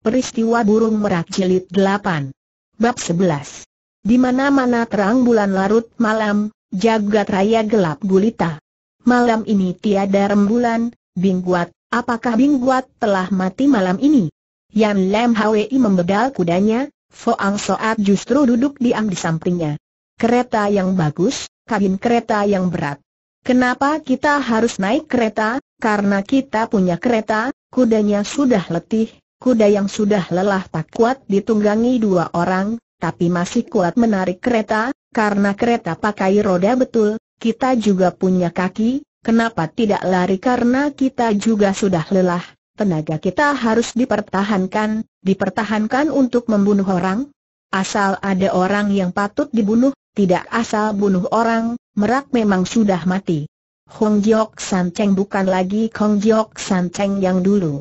Peristiwa Burung Merak Jelit 8 Bab 11 Di mana-mana terang bulan larut malam, jagat raya gelap gulita. Malam ini tiada rembulan, Bingguat, apakah Bingguat telah mati malam ini? Yan Lem Hwi membedal kudanya, Foang Soat justru duduk diam di sampingnya. Kereta yang bagus, kabin kereta yang berat. Kenapa kita harus naik kereta? Karena kita punya kereta, kudanya sudah letih, Kuda yang sudah lelah tak kuat ditunggangi dua orang, tapi masih kuat menarik kereta, karena kereta pakai roda betul, kita juga punya kaki, kenapa tidak lari karena kita juga sudah lelah, tenaga kita harus dipertahankan, dipertahankan untuk membunuh orang. Asal ada orang yang patut dibunuh, tidak asal bunuh orang, merak memang sudah mati. Hong Jiok San Cheng bukan lagi Kong Jiok San Cheng yang dulu.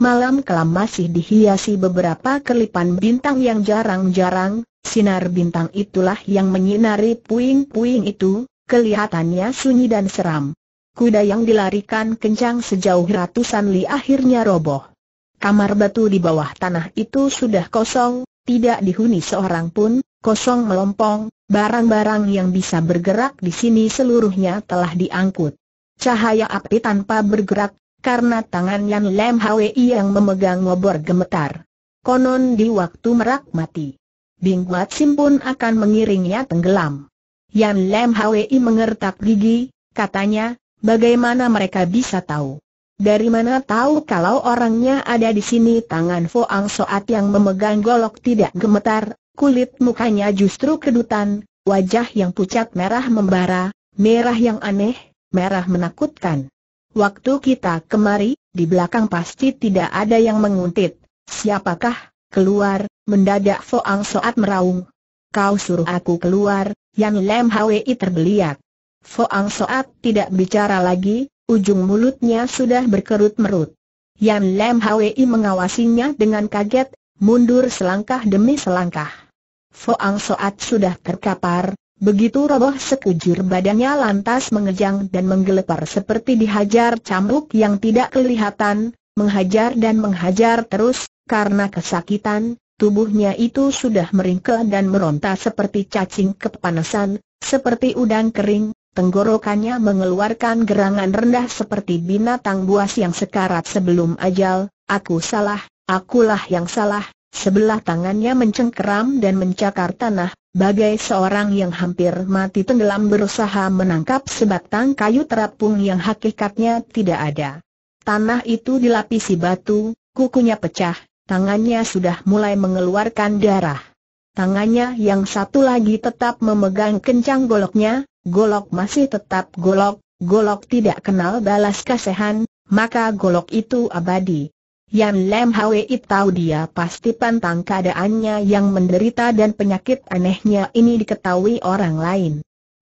Malam kelam masih dihiasi beberapa kelipan bintang yang jarang-jarang, sinar bintang itulah yang menyinari puing-puing itu, kelihatannya sunyi dan seram. Kuda yang dilarikan kencang sejauh ratusan li akhirnya roboh. Kamar batu di bawah tanah itu sudah kosong, tidak dihuni seorang pun, kosong melompong, barang-barang yang bisa bergerak di sini seluruhnya telah diangkut. Cahaya api tanpa bergerak karena tangan Yan Lem Hwi yang memegang ngobor gemetar. Konon di waktu merak mati. Bing Wat Sim pun akan mengiringnya tenggelam. Yan Lem Hwi mengertak gigi, katanya, bagaimana mereka bisa tahu? Dari mana tahu kalau orangnya ada di sini tangan Foang Soat yang memegang golok tidak gemetar, kulit mukanya justru kedutan, wajah yang pucat merah membara, merah yang aneh, merah menakutkan. Waktu kita kemari, di belakang pasti tidak ada yang menguntit. Siapakah? Keluar, mendadak Foang Soat meraung. Kau suruh aku keluar, Yan Lem Hwi terbeliak. Foang Soat tidak bicara lagi, ujung mulutnya sudah berkerut merut. Yan Lem Hwi mengawasinya dengan kaget, mundur selangkah demi selangkah. Foang Soat sudah terkapar, Begitu roboh sekujur badannya lantas mengejang dan menggelepar seperti dihajar cambuk yang tidak kelihatan, menghajar dan menghajar terus, karena kesakitan, tubuhnya itu sudah meringkel dan meronta seperti cacing kepanasan, seperti udang kering, Tenggorokannya mengeluarkan gerangan rendah seperti binatang buas yang sekarat sebelum ajal, aku salah, akulah yang salah, sebelah tangannya mencengkeram dan mencakar tanah, Bagai seorang yang hampir mati tenggelam berusaha menangkap sebatang kayu terapung yang hakikatnya tidak ada. Tanah itu dilapisi batu, kukunya pecah, tangannya sudah mulai mengeluarkan darah. Tangannya yang satu lagi tetap memegang kencang goloknya, golok masih tetap golok, golok tidak kenal balas kasihan, maka golok itu abadi. Yan Lem Hwei tahu dia pasti pantang keadaannya yang menderita dan penyakit anehnya ini diketahui orang lain.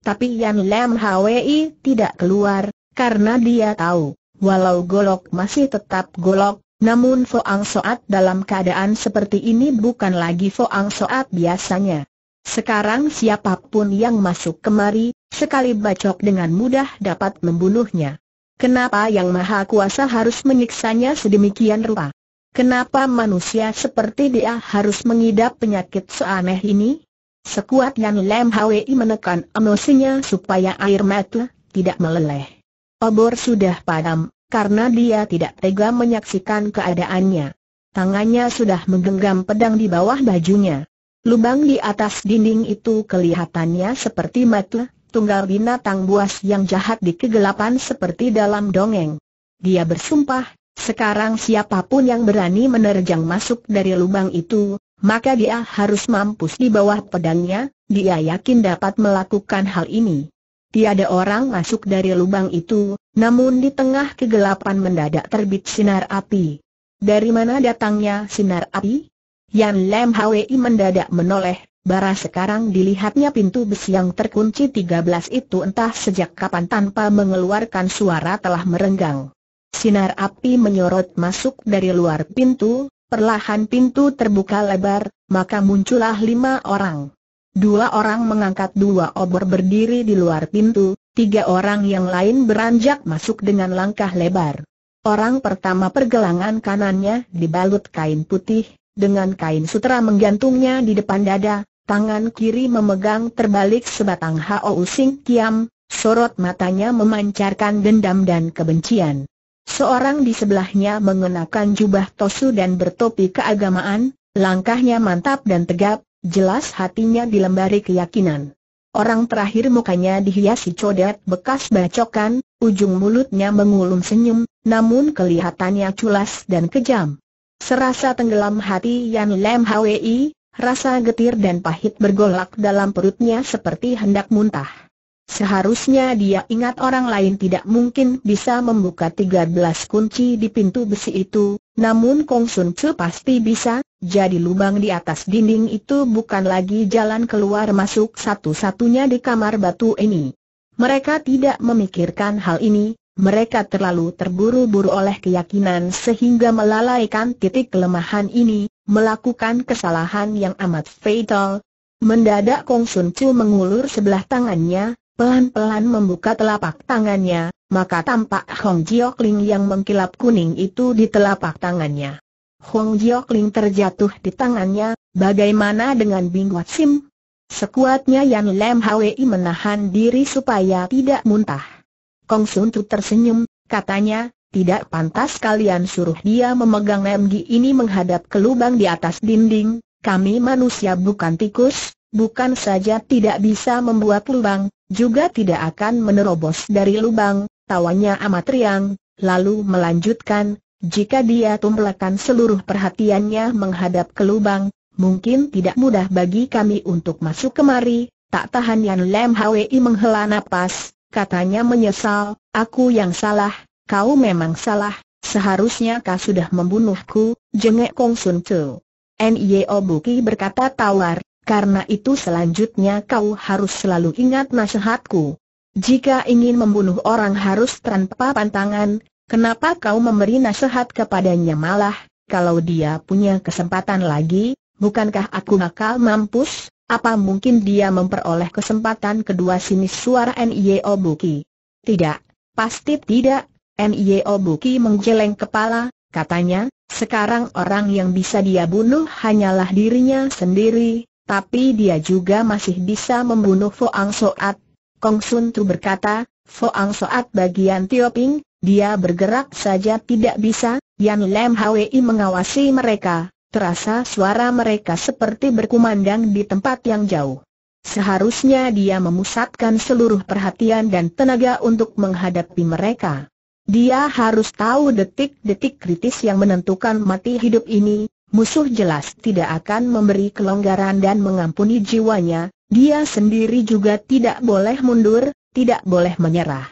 Tapi Yan Lem Hwei tidak keluar, karena dia tahu, walau golok masih tetap golok, namun Foang Soat dalam keadaan seperti ini bukan lagi Foang Soat biasanya. Sekarang siapapun yang masuk kemari, sekali bacok dengan mudah dapat membunuhnya. Kenapa Yang Maha Kuasa harus menyiksanya sedemikian rupa? Kenapa manusia seperti dia harus mengidap penyakit seaneh ini? Sekuat Yan Lem Hwi menekan emosinya supaya air mata tidak meleleh. Obor sudah padam, karena dia tidak tega menyaksikan keadaannya. Tangannya sudah menggenggam pedang di bawah bajunya. Lubang di atas dinding itu kelihatannya seperti mata, tunggal binatang buas yang jahat di kegelapan seperti dalam dongeng. Dia bersumpah, sekarang siapapun yang berani menerjang masuk dari lubang itu, maka dia harus mampus di bawah pedangnya, dia yakin dapat melakukan hal ini. Tiada orang masuk dari lubang itu, namun di tengah kegelapan mendadak terbit sinar api. Dari mana datangnya sinar api? Yan Lem Hwi mendadak menoleh Bara sekarang dilihatnya pintu besi yang terkunci 13 itu entah sejak kapan tanpa mengeluarkan suara telah merenggang. Sinar api menyorot masuk dari luar pintu, perlahan pintu terbuka lebar, maka muncullah lima orang. Dua orang mengangkat dua obor berdiri di luar pintu, tiga orang yang lain beranjak masuk dengan langkah lebar. Orang pertama pergelangan kanannya dibalut kain putih, dengan kain sutra menggantungnya di depan dada, tangan kiri memegang terbalik sebatang Hao Sing Kiam, sorot matanya memancarkan dendam dan kebencian. Seorang di sebelahnya mengenakan jubah tosu dan bertopi keagamaan, langkahnya mantap dan tegap, jelas hatinya dilembari keyakinan. Orang terakhir mukanya dihiasi codet bekas bacokan, ujung mulutnya mengulum senyum, namun kelihatannya culas dan kejam. Serasa tenggelam hati Yan Lem Hwi, rasa getir dan pahit bergolak dalam perutnya seperti hendak muntah. Seharusnya dia ingat orang lain tidak mungkin bisa membuka 13 kunci di pintu besi itu, namun Kong Sun Chu pasti bisa, jadi lubang di atas dinding itu bukan lagi jalan keluar masuk satu-satunya di kamar batu ini. Mereka tidak memikirkan hal ini, mereka terlalu terburu-buru oleh keyakinan sehingga melalaikan titik kelemahan ini, melakukan kesalahan yang amat fatal. Mendadak Kong Sun Chu mengulur sebelah tangannya, pelan-pelan membuka telapak tangannya, maka tampak Hong Jiok Ling yang mengkilap kuning itu di telapak tangannya. Hong Jiok Ling terjatuh di tangannya, bagaimana dengan Bing Wat Sim? Sekuatnya Yan Lem Hwi menahan diri supaya tidak muntah. Kong Sun Chu tersenyum, katanya, tidak pantas kalian suruh dia memegang MG ini menghadap ke lubang di atas dinding, kami manusia bukan tikus, bukan saja tidak bisa membuat lubang, juga tidak akan menerobos dari lubang, tawanya amat riang, lalu melanjutkan, jika dia tumbalkan seluruh perhatiannya menghadap ke lubang, mungkin tidak mudah bagi kami untuk masuk kemari, tak tahan yang Lem Hwi menghela napas, katanya menyesal, aku yang salah, kau memang salah, seharusnya kau sudah membunuhku, jengek Kong Sun Tzu. N.I.O. Buki berkata tawar, karena itu selanjutnya kau harus selalu ingat nasihatku. Jika ingin membunuh orang harus tanpa pantangan, kenapa kau memberi nasihat kepadanya malah, kalau dia punya kesempatan lagi, bukankah aku bakal mampus? Apa mungkin dia memperoleh kesempatan kedua sinis suara N.I.O. Buki? Tidak, pasti tidak, Nio e Buki menggeleng kepala, katanya, sekarang orang yang bisa dia bunuh hanyalah dirinya sendiri, tapi dia juga masih bisa membunuh Foang Soat. Kong Sun Tu berkata, Foang Soat bagian Ping, dia bergerak saja tidak bisa, Yan Lem Hwi mengawasi mereka. Terasa suara mereka seperti berkumandang di tempat yang jauh. Seharusnya dia memusatkan seluruh perhatian dan tenaga untuk menghadapi mereka. Dia harus tahu detik-detik kritis yang menentukan mati hidup ini, musuh jelas tidak akan memberi kelonggaran dan mengampuni jiwanya, dia sendiri juga tidak boleh mundur, tidak boleh menyerah.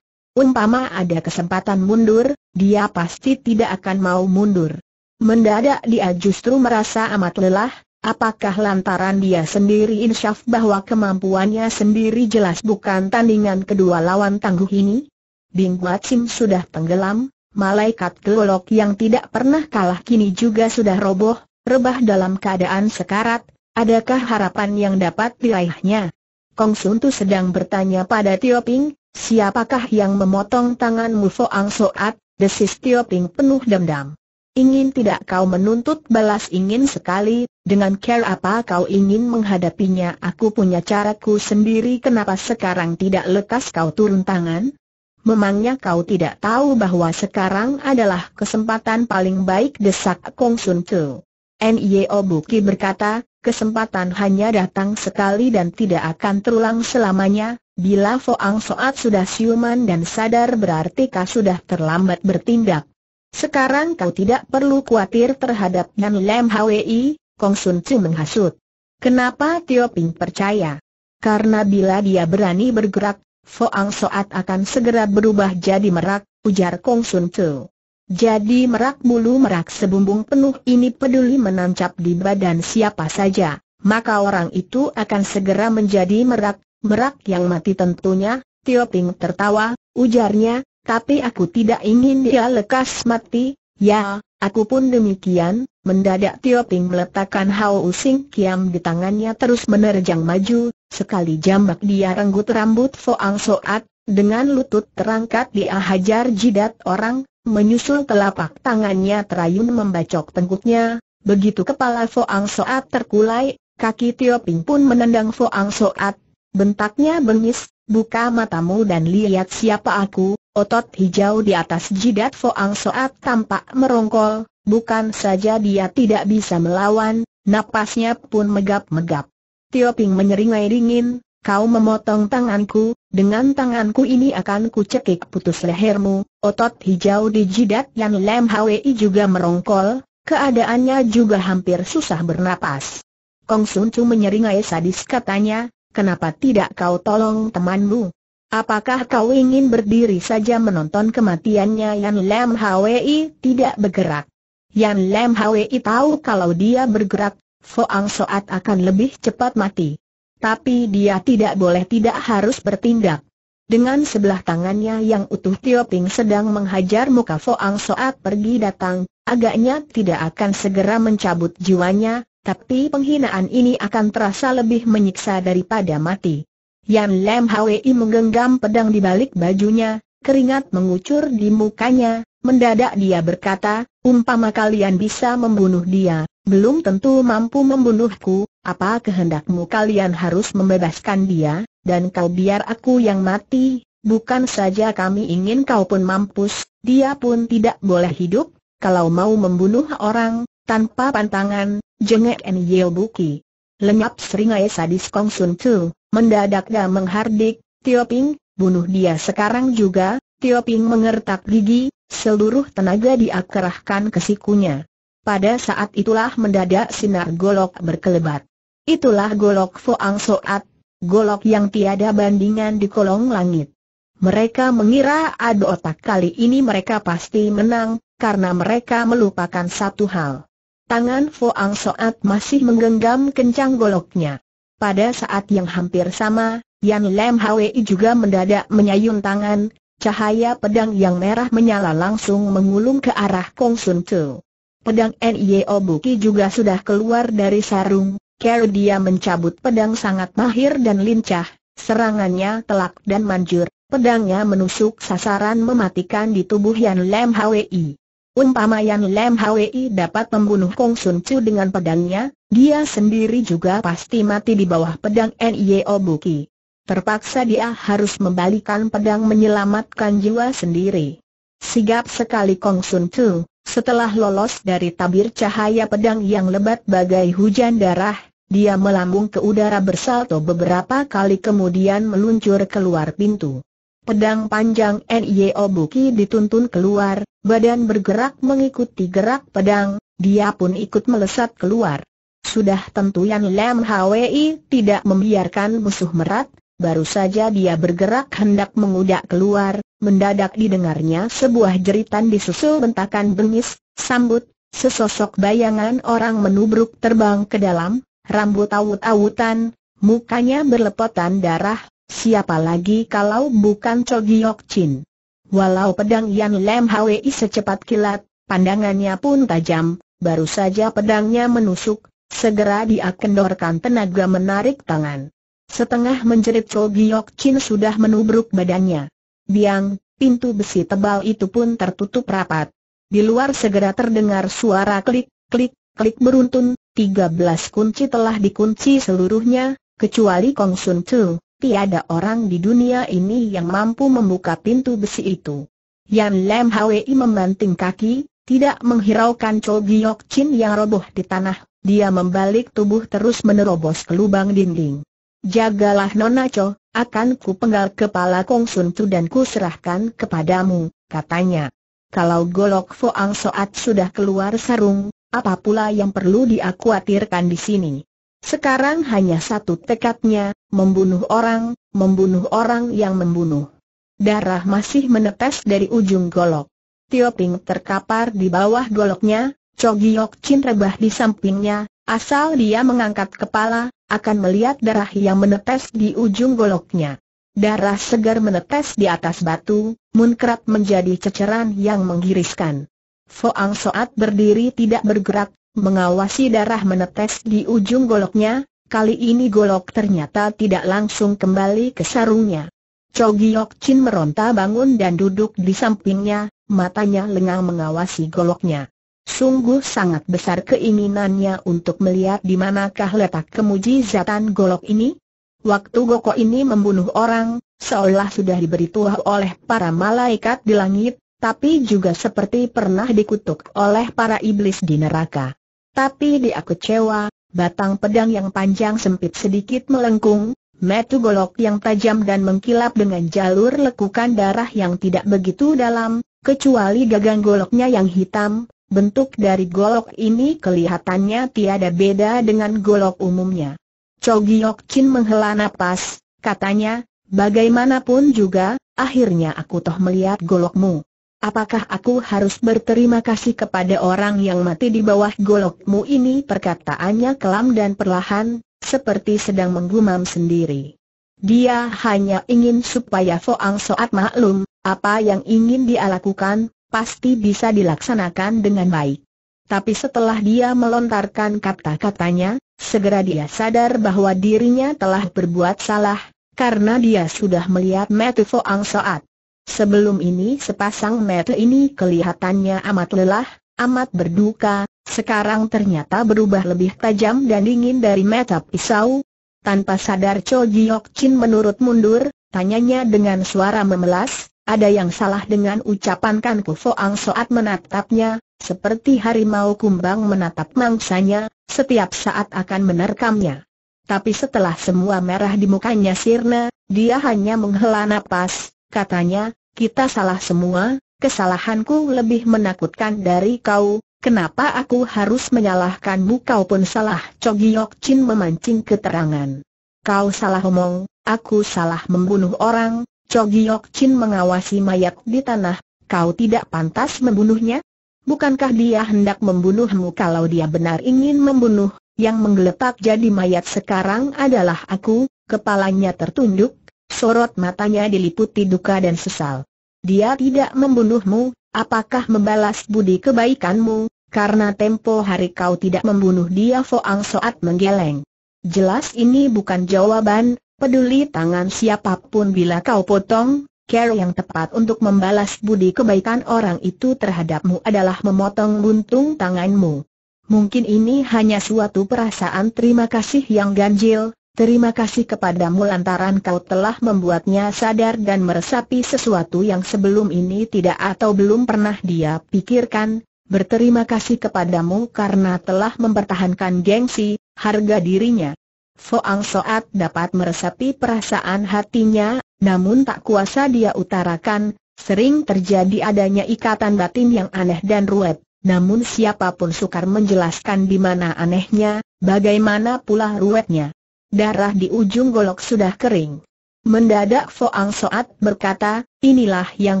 Umpama ada kesempatan mundur, dia pasti tidak akan mau mundur. Mendadak dia justru merasa amat lelah, apakah lantaran dia sendiri insyaf bahwa kemampuannya sendiri jelas bukan tandingan kedua lawan tangguh ini? Bing sim sudah tenggelam, malaikat gelolok yang tidak pernah kalah kini juga sudah roboh, rebah dalam keadaan sekarat, adakah harapan yang dapat diraihnya? Kong Sun tu sedang bertanya pada Tio Ping, siapakah yang memotong tanganmu Foang Soat, desis Tio Ping penuh dendam. Ingin tidak kau menuntut balas ingin sekali, dengan care apa kau ingin menghadapinya aku punya caraku sendiri kenapa sekarang tidak lekas kau turun tangan? Memangnya kau tidak tahu bahwa sekarang adalah kesempatan paling baik desak Kong Sun Tzu. Nio Buki berkata, kesempatan hanya datang sekali dan tidak akan terulang selamanya, bila Foang Soat sudah siuman dan sadar berarti kau sudah terlambat bertindak. Sekarang kau tidak perlu khawatir terhadap Nan Lam Hwi, Kong Sun Tzu menghasut. Kenapa Tio Ping percaya? Karena bila dia berani bergerak, Foang Soat akan segera berubah jadi merak, ujar Kong Sun Tzu. Jadi merak bulu merak sebumbung penuh ini peduli menancap di badan siapa saja, maka orang itu akan segera menjadi merak, merak yang mati tentunya, Tio Ping tertawa, ujarnya, tapi aku tidak ingin dia lekas mati, ya, aku pun demikian, mendadak Tio Ping meletakkan Hao Using Kiam di tangannya terus menerjang maju, Sekali jambak dia renggut rambut Ang Soat, dengan lutut terangkat dia hajar jidat orang, menyusul telapak tangannya terayun membacok tengkuknya, begitu kepala Ang Soat terkulai, kaki Tio Ping pun menendang Ang Soat, bentaknya bengis, buka matamu dan lihat siapa aku, otot hijau di atas jidat Ang Soat tampak merongkol, bukan saja dia tidak bisa melawan, napasnya pun megap-megap. Tio Ping menyeringai dingin, kau memotong tanganku, dengan tanganku ini akan kucekik putus lehermu, otot hijau di jidat Yan Lem Hwi juga merongkol, keadaannya juga hampir susah bernapas. Kong Sun Chu menyeringai sadis katanya, kenapa tidak kau tolong temanmu? Apakah kau ingin berdiri saja menonton kematiannya Yan Lem Hwi tidak bergerak? Yan Lem Hwi tahu kalau dia bergerak, Foang Soat akan lebih cepat mati. Tapi dia tidak boleh tidak harus bertindak. Dengan sebelah tangannya yang utuh Tio Ping sedang menghajar muka Foang Soat pergi datang, agaknya tidak akan segera mencabut jiwanya, tapi penghinaan ini akan terasa lebih menyiksa daripada mati. Yan Lam Hwi menggenggam pedang di balik bajunya, keringat mengucur di mukanya, mendadak dia berkata, Umpama kalian bisa membunuh dia, belum tentu mampu membunuhku, apa kehendakmu kalian harus membebaskan dia, dan kau biar aku yang mati, bukan saja kami ingin kau pun mampus, dia pun tidak boleh hidup, kalau mau membunuh orang, tanpa pantangan, jengek En Buki. Lenyap seringai sadis Kong Sun Chu, mendadak dan menghardik, Tio Ping, bunuh dia sekarang juga, Tio Ping mengertak gigi, seluruh tenaga diakerahkan ke sikunya. Pada saat itulah mendadak sinar golok berkelebat. Itulah golok Foang Soat, golok yang tiada bandingan di kolong langit. Mereka mengira adu otak kali ini mereka pasti menang, karena mereka melupakan satu hal. Tangan Foang Soat masih menggenggam kencang goloknya. Pada saat yang hampir sama, Yan Lem Hwi juga mendadak menyayun tangan, Cahaya pedang yang merah menyala langsung mengulung ke arah Kong Sun Chu. Pedang Nio e Buki juga sudah keluar dari sarung, kalau dia mencabut pedang sangat mahir dan lincah, serangannya telak dan manjur, pedangnya menusuk sasaran mematikan di tubuh Yan Lem Hwi. Umpama Yan Lem Hwi dapat membunuh Kong Sun Chu dengan pedangnya, dia sendiri juga pasti mati di bawah pedang Nio e Buki. Terpaksa dia harus membalikan pedang menyelamatkan jiwa sendiri. Sigap sekali Kong Sun Tu, setelah lolos dari tabir cahaya pedang yang lebat bagai hujan darah, dia melambung ke udara bersalto beberapa kali kemudian meluncur keluar pintu. Pedang panjang N.I.O. Buki dituntun keluar, badan bergerak mengikuti gerak pedang, dia pun ikut melesat keluar. Sudah tentu Yan Lam Hwi tidak membiarkan musuh merat, Baru saja dia bergerak hendak mengudak keluar, mendadak didengarnya sebuah jeritan disusul bentakan bengis, sambut, sesosok bayangan orang menubruk terbang ke dalam, rambut awut-awutan, mukanya berlepotan darah, siapa lagi kalau bukan Chogiok Chin. Walau pedang Yan Lem Hwi secepat kilat, pandangannya pun tajam, baru saja pedangnya menusuk, segera dia kendorkan tenaga menarik tangan. Setengah menjerit Cho Giok Chin sudah menubruk badannya. Biang, pintu besi tebal itu pun tertutup rapat. Di luar segera terdengar suara klik, klik, klik beruntun, 13 kunci telah dikunci seluruhnya, kecuali Kong Sun Tzu, tiada orang di dunia ini yang mampu membuka pintu besi itu. Yan Lam Hwi membanting kaki, tidak menghiraukan Cho Giok Chin yang roboh di tanah, dia membalik tubuh terus menerobos ke lubang dinding. Jagalah Nona Cho, akan ku penggal kepala Kong Sun Tu dan ku serahkan kepadamu, katanya. Kalau Golok Foang Soat sudah keluar sarung, apa pula yang perlu diakuatirkan di sini? Sekarang hanya satu tekadnya, membunuh orang, membunuh orang yang membunuh. Darah masih menetes dari ujung golok. Tio Ping terkapar di bawah goloknya, Cogiok Chin rebah di sampingnya, Asal dia mengangkat kepala, akan melihat darah yang menetes di ujung goloknya. Darah segar menetes di atas batu, munkrat menjadi ceceran yang menggiriskan. Foang Soat berdiri tidak bergerak, mengawasi darah menetes di ujung goloknya, kali ini golok ternyata tidak langsung kembali ke sarungnya. Chogiok Chin meronta bangun dan duduk di sampingnya, matanya lengang mengawasi goloknya. Sungguh sangat besar keinginannya untuk melihat di manakah letak kemujizatan golok ini. Waktu Goko ini membunuh orang, seolah sudah diberi tuah oleh para malaikat di langit, tapi juga seperti pernah dikutuk oleh para iblis di neraka. Tapi dia kecewa, batang pedang yang panjang sempit sedikit melengkung, metu golok yang tajam dan mengkilap dengan jalur lekukan darah yang tidak begitu dalam, kecuali gagang goloknya yang hitam, Bentuk dari golok ini kelihatannya tiada beda dengan golok umumnya. Chow Chin menghela nafas, katanya, bagaimanapun juga, akhirnya aku toh melihat golokmu. Apakah aku harus berterima kasih kepada orang yang mati di bawah golokmu ini? Perkataannya kelam dan perlahan, seperti sedang menggumam sendiri. Dia hanya ingin supaya Foang Soat maklum, apa yang ingin dia lakukan, pasti bisa dilaksanakan dengan baik. Tapi setelah dia melontarkan kata-katanya, segera dia sadar bahwa dirinya telah berbuat salah, karena dia sudah melihat Mete Foang Soat. Sebelum ini sepasang mata ini kelihatannya amat lelah, amat berduka, sekarang ternyata berubah lebih tajam dan dingin dari mata pisau. Tanpa sadar Cho Jiok Chin menurut mundur, tanyanya dengan suara memelas, ada yang salah dengan ucapan Kan Kufoang saat menatapnya, seperti harimau kumbang menatap mangsanya, setiap saat akan menerkamnya. Tapi setelah semua merah di mukanya sirna, dia hanya menghela napas, katanya, kita salah semua, kesalahanku lebih menakutkan dari kau, kenapa aku harus menyalahkanmu kau pun salah Cogiok Chin memancing keterangan. Kau salah omong, aku salah membunuh orang, Chogiok Chin mengawasi mayat di tanah, kau tidak pantas membunuhnya? Bukankah dia hendak membunuhmu kalau dia benar ingin membunuh, yang menggeletak jadi mayat sekarang adalah aku, kepalanya tertunduk, sorot matanya diliputi duka dan sesal. Dia tidak membunuhmu, apakah membalas budi kebaikanmu, karena tempo hari kau tidak membunuh dia Foang Soat menggeleng. Jelas ini bukan jawaban, Peduli tangan siapapun bila kau potong, Cara yang tepat untuk membalas budi kebaikan orang itu terhadapmu adalah memotong buntung tanganmu. Mungkin ini hanya suatu perasaan terima kasih yang ganjil, terima kasih kepadamu lantaran kau telah membuatnya sadar dan meresapi sesuatu yang sebelum ini tidak atau belum pernah dia pikirkan, berterima kasih kepadamu karena telah mempertahankan gengsi, harga dirinya. Foang Soat dapat meresapi perasaan hatinya, namun tak kuasa dia utarakan, sering terjadi adanya ikatan batin yang aneh dan ruwet. Namun siapapun sukar menjelaskan di mana anehnya, bagaimana pula ruwetnya. Darah di ujung golok sudah kering. Mendadak Foang Soat berkata, inilah yang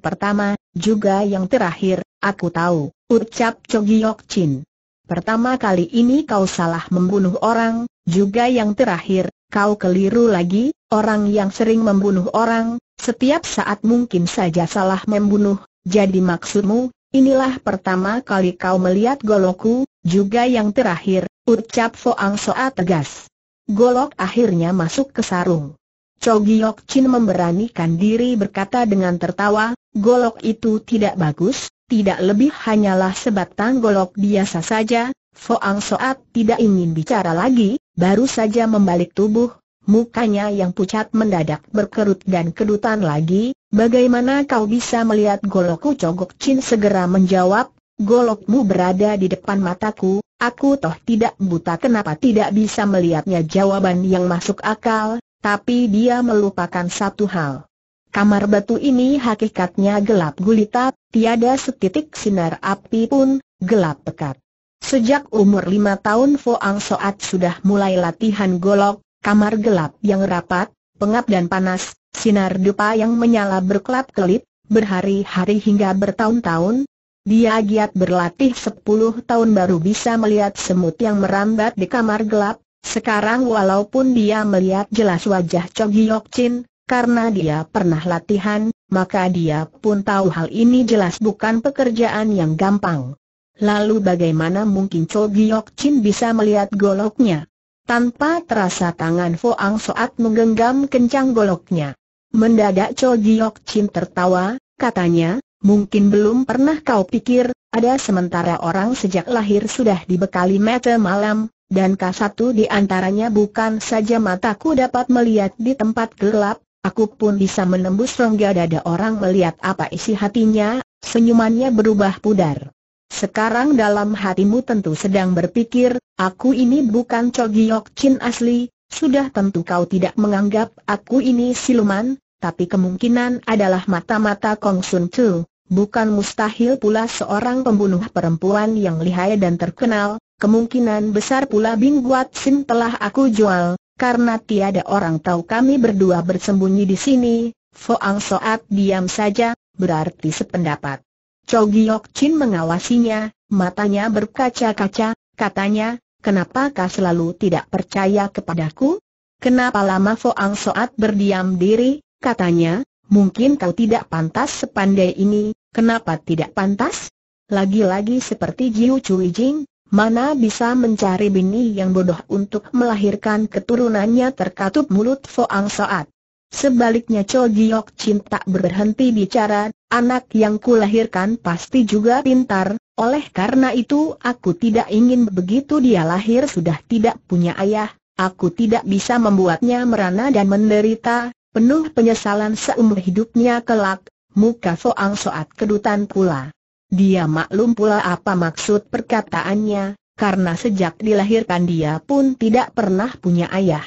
pertama, juga yang terakhir, aku tahu, ucap Chogiok Chin. Pertama kali ini kau salah membunuh orang, juga yang terakhir, kau keliru lagi, orang yang sering membunuh orang, setiap saat mungkin saja salah membunuh, jadi maksudmu, inilah pertama kali kau melihat goloku, juga yang terakhir, ucap Foang Soa tegas. Golok akhirnya masuk ke sarung. Chogiok Chin memberanikan diri berkata dengan tertawa, golok itu tidak bagus, tidak lebih hanyalah sebatang golok biasa saja, Foang Soat tidak ingin bicara lagi, baru saja membalik tubuh, mukanya yang pucat mendadak berkerut dan kedutan lagi, bagaimana kau bisa melihat golokku Cogok Chin segera menjawab, golokmu berada di depan mataku, aku toh tidak buta kenapa tidak bisa melihatnya jawaban yang masuk akal, tapi dia melupakan satu hal. Kamar batu ini hakikatnya gelap gulita, Tiada setitik sinar api pun, gelap pekat. Sejak umur lima tahun Foang Soat sudah mulai latihan golok, kamar gelap yang rapat, pengap dan panas, sinar dupa yang menyala berkelap-kelip, berhari-hari hingga bertahun-tahun. Dia giat berlatih sepuluh tahun baru bisa melihat semut yang merambat di kamar gelap, sekarang walaupun dia melihat jelas wajah Chong Hyok Chin, karena dia pernah latihan, maka dia pun tahu hal ini jelas bukan pekerjaan yang gampang. Lalu bagaimana mungkin Cho Giok Chin bisa melihat goloknya? Tanpa terasa tangan Foang Soat menggenggam kencang goloknya. Mendadak Cho Giok Chin tertawa, katanya, mungkin belum pernah kau pikir, ada sementara orang sejak lahir sudah dibekali mata malam, dan satu di antaranya bukan saja mataku dapat melihat di tempat gelap, Aku pun bisa menembus rongga dada orang melihat apa isi hatinya, senyumannya berubah pudar. Sekarang dalam hatimu tentu sedang berpikir, aku ini bukan Chogiok Chin asli, sudah tentu kau tidak menganggap aku ini siluman, tapi kemungkinan adalah mata-mata Kong Sun Tzu. Bukan mustahil pula seorang pembunuh perempuan yang lihai dan terkenal, kemungkinan besar pula Bing Guat Sin telah aku jual, karena tiada orang tahu kami berdua bersembunyi di sini, Foang Soat diam saja, berarti sependapat. Chow Giok Chin mengawasinya, matanya berkaca-kaca, katanya, kenapa kau selalu tidak percaya kepadaku? Kenapa lama Foang Soat berdiam diri, katanya, mungkin kau tidak pantas sepandai ini, kenapa tidak pantas? Lagi-lagi seperti Jiu Chui Jing, Mana bisa mencari bini yang bodoh untuk melahirkan keturunannya terkatup mulut Foang Soat. Sebaliknya Cho Giok Chin tak berhenti bicara, anak yang kulahirkan pasti juga pintar, oleh karena itu aku tidak ingin begitu dia lahir sudah tidak punya ayah, aku tidak bisa membuatnya merana dan menderita, penuh penyesalan seumur hidupnya kelak, muka Foang Soat kedutan pula. Dia maklum pula apa maksud perkataannya, karena sejak dilahirkan dia pun tidak pernah punya ayah.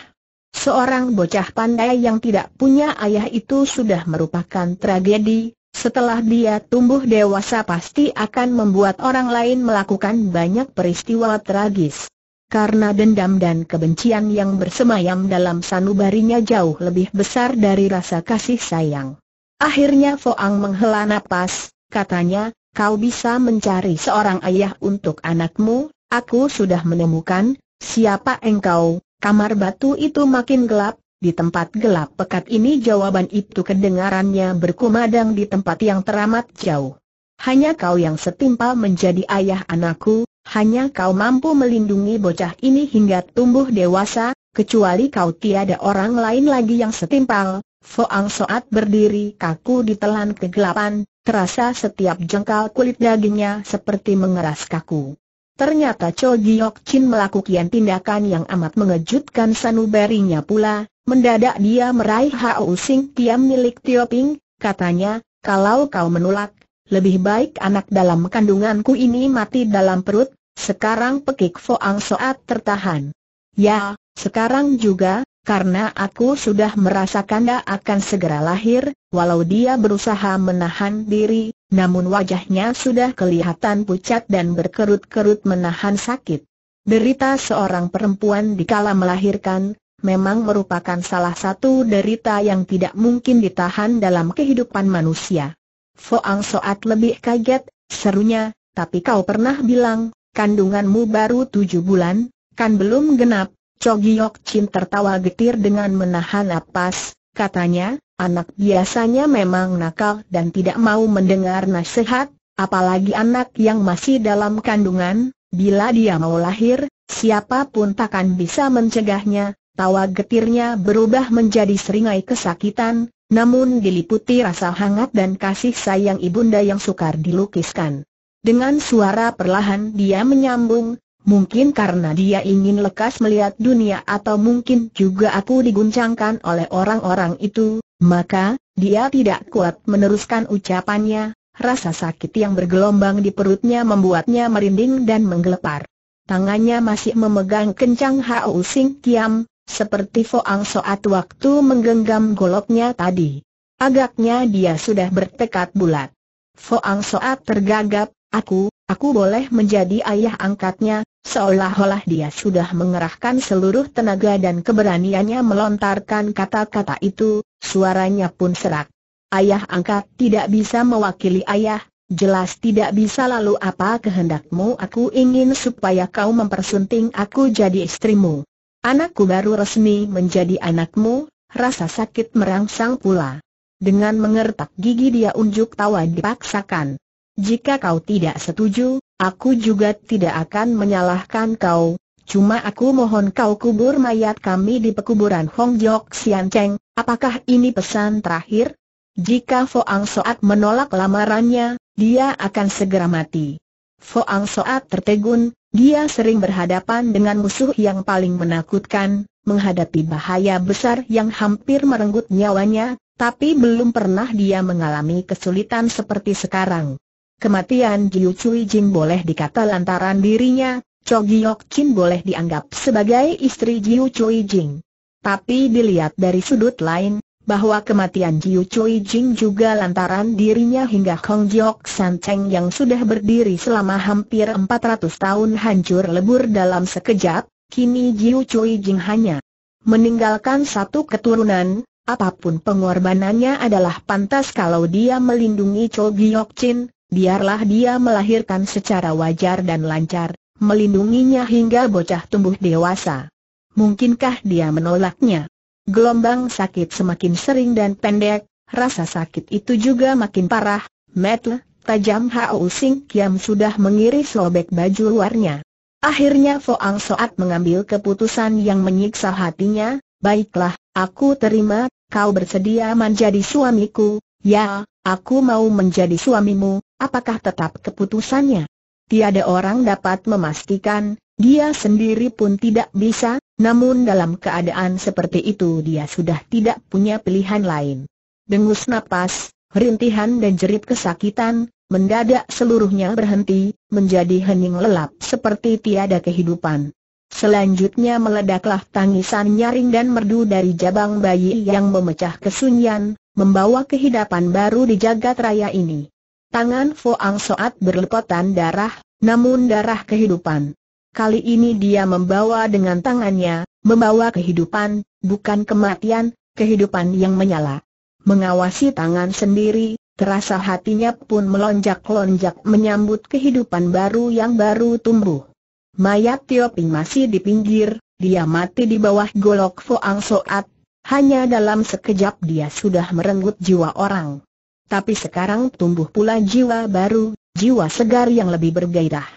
Seorang bocah pandai yang tidak punya ayah itu sudah merupakan tragedi, setelah dia tumbuh dewasa pasti akan membuat orang lain melakukan banyak peristiwa tragis. Karena dendam dan kebencian yang bersemayam dalam sanubarinya jauh lebih besar dari rasa kasih sayang. Akhirnya Foang menghela napas, katanya, kau bisa mencari seorang ayah untuk anakmu, aku sudah menemukan, siapa engkau, kamar batu itu makin gelap, di tempat gelap pekat ini jawaban itu kedengarannya berkumadang di tempat yang teramat jauh. Hanya kau yang setimpal menjadi ayah anakku, hanya kau mampu melindungi bocah ini hingga tumbuh dewasa, kecuali kau tiada orang lain lagi yang setimpal. Foang Soat berdiri kaku di telan kegelapan, Terasa setiap jengkal kulit dagingnya seperti mengeras kaku. Ternyata Cho Giok Chin melakukan tindakan yang amat mengejutkan sanubarinya pula, mendadak dia meraih Hao Sing Tiam milik Tio Ping, katanya, kalau kau menolak, lebih baik anak dalam kandunganku ini mati dalam perut, sekarang pekik Foang Soat tertahan. Ya, sekarang juga, karena aku sudah merasakan dia akan segera lahir, walau dia berusaha menahan diri, namun wajahnya sudah kelihatan pucat dan berkerut-kerut menahan sakit. Derita seorang perempuan dikala melahirkan, memang merupakan salah satu derita yang tidak mungkin ditahan dalam kehidupan manusia. Foang Soat lebih kaget, serunya, tapi kau pernah bilang, kandunganmu baru tujuh bulan, kan belum genap, Chogiok Chin tertawa getir dengan menahan napas, katanya, anak biasanya memang nakal dan tidak mau mendengar nasihat, apalagi anak yang masih dalam kandungan, bila dia mau lahir, siapapun takkan bisa mencegahnya, tawa getirnya berubah menjadi seringai kesakitan, namun diliputi rasa hangat dan kasih sayang ibunda yang sukar dilukiskan. Dengan suara perlahan dia menyambung, Mungkin karena dia ingin lekas melihat dunia atau mungkin juga aku diguncangkan oleh orang-orang itu, maka, dia tidak kuat meneruskan ucapannya, rasa sakit yang bergelombang di perutnya membuatnya merinding dan menggelepar. Tangannya masih memegang kencang Hao Sing Kiam, seperti Foang Soat waktu menggenggam goloknya tadi. Agaknya dia sudah bertekad bulat. Foang Soat tergagap, aku, aku boleh menjadi ayah angkatnya, Seolah-olah dia sudah mengerahkan seluruh tenaga dan keberaniannya melontarkan kata-kata itu, suaranya pun serak. Ayah angkat tidak bisa mewakili ayah, jelas tidak bisa lalu apa kehendakmu aku ingin supaya kau mempersunting aku jadi istrimu. Anakku baru resmi menjadi anakmu, rasa sakit merangsang pula. Dengan mengertak gigi dia unjuk tawa dipaksakan. Jika kau tidak setuju, aku juga tidak akan menyalahkan kau, cuma aku mohon kau kubur mayat kami di pekuburan Hong Jok Sian Cheng, apakah ini pesan terakhir? Jika Foang Soat menolak lamarannya, dia akan segera mati. Foang Soat tertegun, dia sering berhadapan dengan musuh yang paling menakutkan, menghadapi bahaya besar yang hampir merenggut nyawanya, tapi belum pernah dia mengalami kesulitan seperti sekarang. Kematian Jiu Cui Jing boleh dikata lantaran dirinya, Cho Giok Chin boleh dianggap sebagai istri Jiu Cui Jing. Tapi dilihat dari sudut lain, bahwa kematian Jiu Cui Jing juga lantaran dirinya hingga Kong Jiok San Cheng yang sudah berdiri selama hampir 400 tahun hancur lebur dalam sekejap, kini Jiu Cui Jing hanya meninggalkan satu keturunan, apapun pengorbanannya adalah pantas kalau dia melindungi Cho Giok Chin, biarlah dia melahirkan secara wajar dan lancar, melindunginya hingga bocah tumbuh dewasa. Mungkinkah dia menolaknya? Gelombang sakit semakin sering dan pendek, rasa sakit itu juga makin parah, metle, tajam Hao Sing Kiam sudah mengiris lobek baju luarnya. Akhirnya Foang Soat mengambil keputusan yang menyiksa hatinya, baiklah, aku terima, kau bersedia menjadi suamiku, ya, Aku mau menjadi suamimu, apakah tetap keputusannya? Tiada orang dapat memastikan, dia sendiri pun tidak bisa, namun dalam keadaan seperti itu dia sudah tidak punya pilihan lain. Dengus napas, rintihan dan jerit kesakitan, mendadak seluruhnya berhenti, menjadi hening lelap seperti tiada kehidupan. Selanjutnya meledaklah tangisan nyaring dan merdu dari jabang bayi yang memecah kesunyian, membawa kehidupan baru di jagat raya ini. Tangan Foang Soat berlepotan darah, namun darah kehidupan. Kali ini dia membawa dengan tangannya, membawa kehidupan, bukan kematian, kehidupan yang menyala. Mengawasi tangan sendiri, terasa hatinya pun melonjak-lonjak menyambut kehidupan baru yang baru tumbuh. Mayat Tioping masih di pinggir, dia mati di bawah golok Foang Soat, hanya dalam sekejap dia sudah merenggut jiwa orang. Tapi sekarang tumbuh pula jiwa baru, jiwa segar yang lebih bergairah.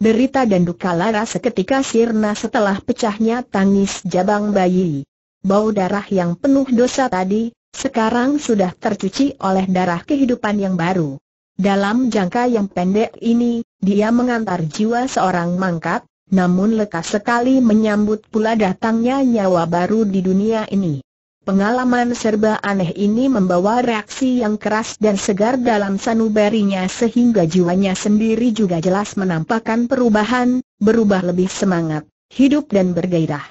Derita dan duka lara seketika sirna setelah pecahnya tangis jabang bayi. Bau darah yang penuh dosa tadi, sekarang sudah tercuci oleh darah kehidupan yang baru. Dalam jangka yang pendek ini, dia mengantar jiwa seorang mangkat, namun lekas sekali menyambut pula datangnya nyawa baru di dunia ini. Pengalaman serba aneh ini membawa reaksi yang keras dan segar dalam sanubarinya sehingga jiwanya sendiri juga jelas menampakkan perubahan, berubah lebih semangat, hidup dan bergairah.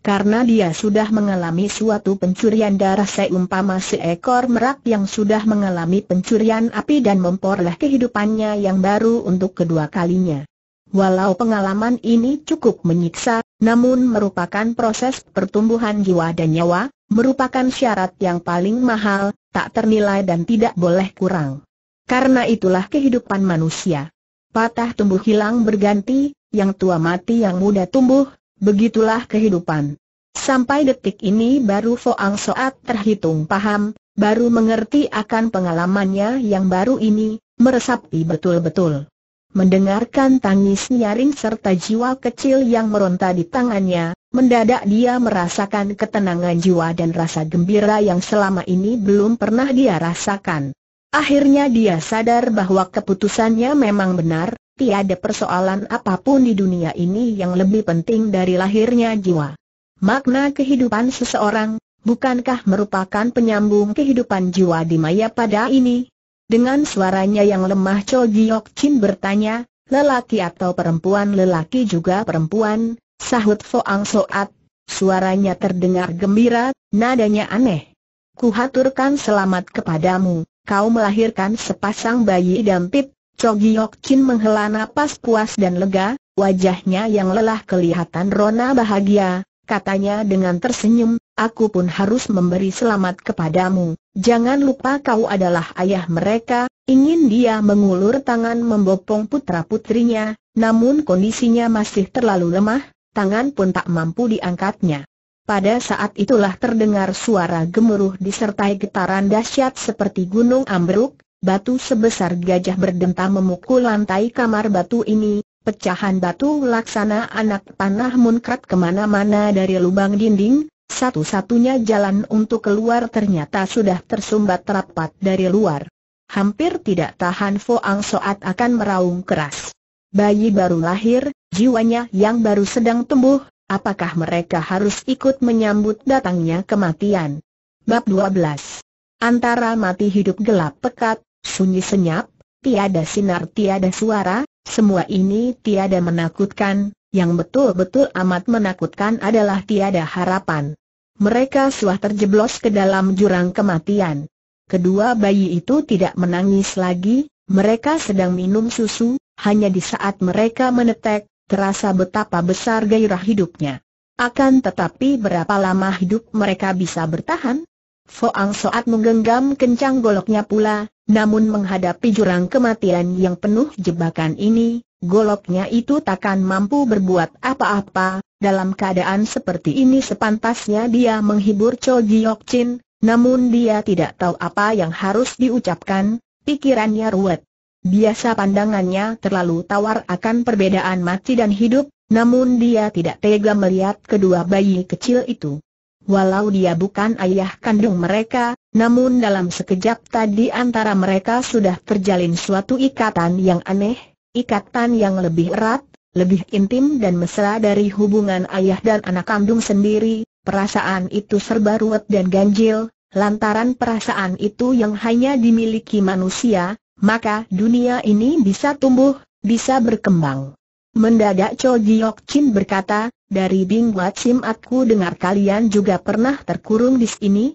Karena dia sudah mengalami suatu pencurian darah seumpama seekor merak yang sudah mengalami pencurian api dan memperoleh kehidupannya yang baru untuk kedua kalinya. Walau pengalaman ini cukup menyiksa, namun merupakan proses pertumbuhan jiwa dan nyawa, merupakan syarat yang paling mahal, tak ternilai dan tidak boleh kurang. Karena itulah kehidupan manusia. Patah tumbuh hilang berganti, yang tua mati yang muda tumbuh, begitulah kehidupan. Sampai detik ini baru Foang Soat terhitung paham, baru mengerti akan pengalamannya yang baru ini, meresapi betul-betul. Mendengarkan tangis nyaring serta jiwa kecil yang meronta di tangannya, Mendadak dia merasakan ketenangan jiwa dan rasa gembira yang selama ini belum pernah dia rasakan. Akhirnya dia sadar bahwa keputusannya memang benar, tiada persoalan apapun di dunia ini yang lebih penting dari lahirnya jiwa. Makna kehidupan seseorang, bukankah merupakan penyambung kehidupan jiwa di maya pada ini? Dengan suaranya yang lemah Cho Giok Chin bertanya, lelaki atau perempuan lelaki juga perempuan, Sahut Foang Soat, suaranya terdengar gembira, nadanya aneh. Kuhaturkan selamat kepadamu, kau melahirkan sepasang bayi dampit, Chogi Yok Chin menghela nafas puas dan lega, wajahnya yang lelah kelihatan rona bahagia, katanya dengan tersenyum, aku pun harus memberi selamat kepadamu, jangan lupa kau adalah ayah mereka, ingin dia mengulur tangan membopong putra-putrinya, namun kondisinya masih terlalu lemah, tangan pun tak mampu diangkatnya. Pada saat itulah terdengar suara gemuruh disertai getaran dahsyat seperti gunung ambruk, batu sebesar gajah berdentang memukul lantai kamar batu ini, pecahan batu laksana anak panah munkrat kemana-mana dari lubang dinding, satu-satunya jalan untuk keluar ternyata sudah tersumbat rapat dari luar. Hampir tidak tahan Ang Soat akan meraung keras. Bayi baru lahir, jiwanya yang baru sedang tumbuh, apakah mereka harus ikut menyambut datangnya kematian? Bab 12 Antara mati hidup gelap pekat, sunyi senyap, tiada sinar tiada suara, semua ini tiada menakutkan, yang betul-betul amat menakutkan adalah tiada harapan. Mereka suah terjeblos ke dalam jurang kematian. Kedua bayi itu tidak menangis lagi, mereka sedang minum susu, hanya di saat mereka menetek, terasa betapa besar gairah hidupnya. Akan tetapi berapa lama hidup mereka bisa bertahan? Foang Soat menggenggam kencang goloknya pula, namun menghadapi jurang kematian yang penuh jebakan ini, goloknya itu takkan mampu berbuat apa-apa, dalam keadaan seperti ini sepantasnya dia menghibur Cho Giok Chin, namun dia tidak tahu apa yang harus diucapkan, pikirannya ruwet. Biasa pandangannya terlalu tawar akan perbedaan mati dan hidup, namun dia tidak tega melihat kedua bayi kecil itu. Walau dia bukan ayah kandung mereka, namun dalam sekejap tadi antara mereka sudah terjalin suatu ikatan yang aneh, ikatan yang lebih erat, lebih intim dan mesra dari hubungan ayah dan anak kandung sendiri, perasaan itu serba ruwet dan ganjil, lantaran perasaan itu yang hanya dimiliki manusia, maka dunia ini bisa tumbuh, bisa berkembang. Mendadak Cho Giok Chin berkata, dari Bing Wat Sim aku dengar kalian juga pernah terkurung di sini.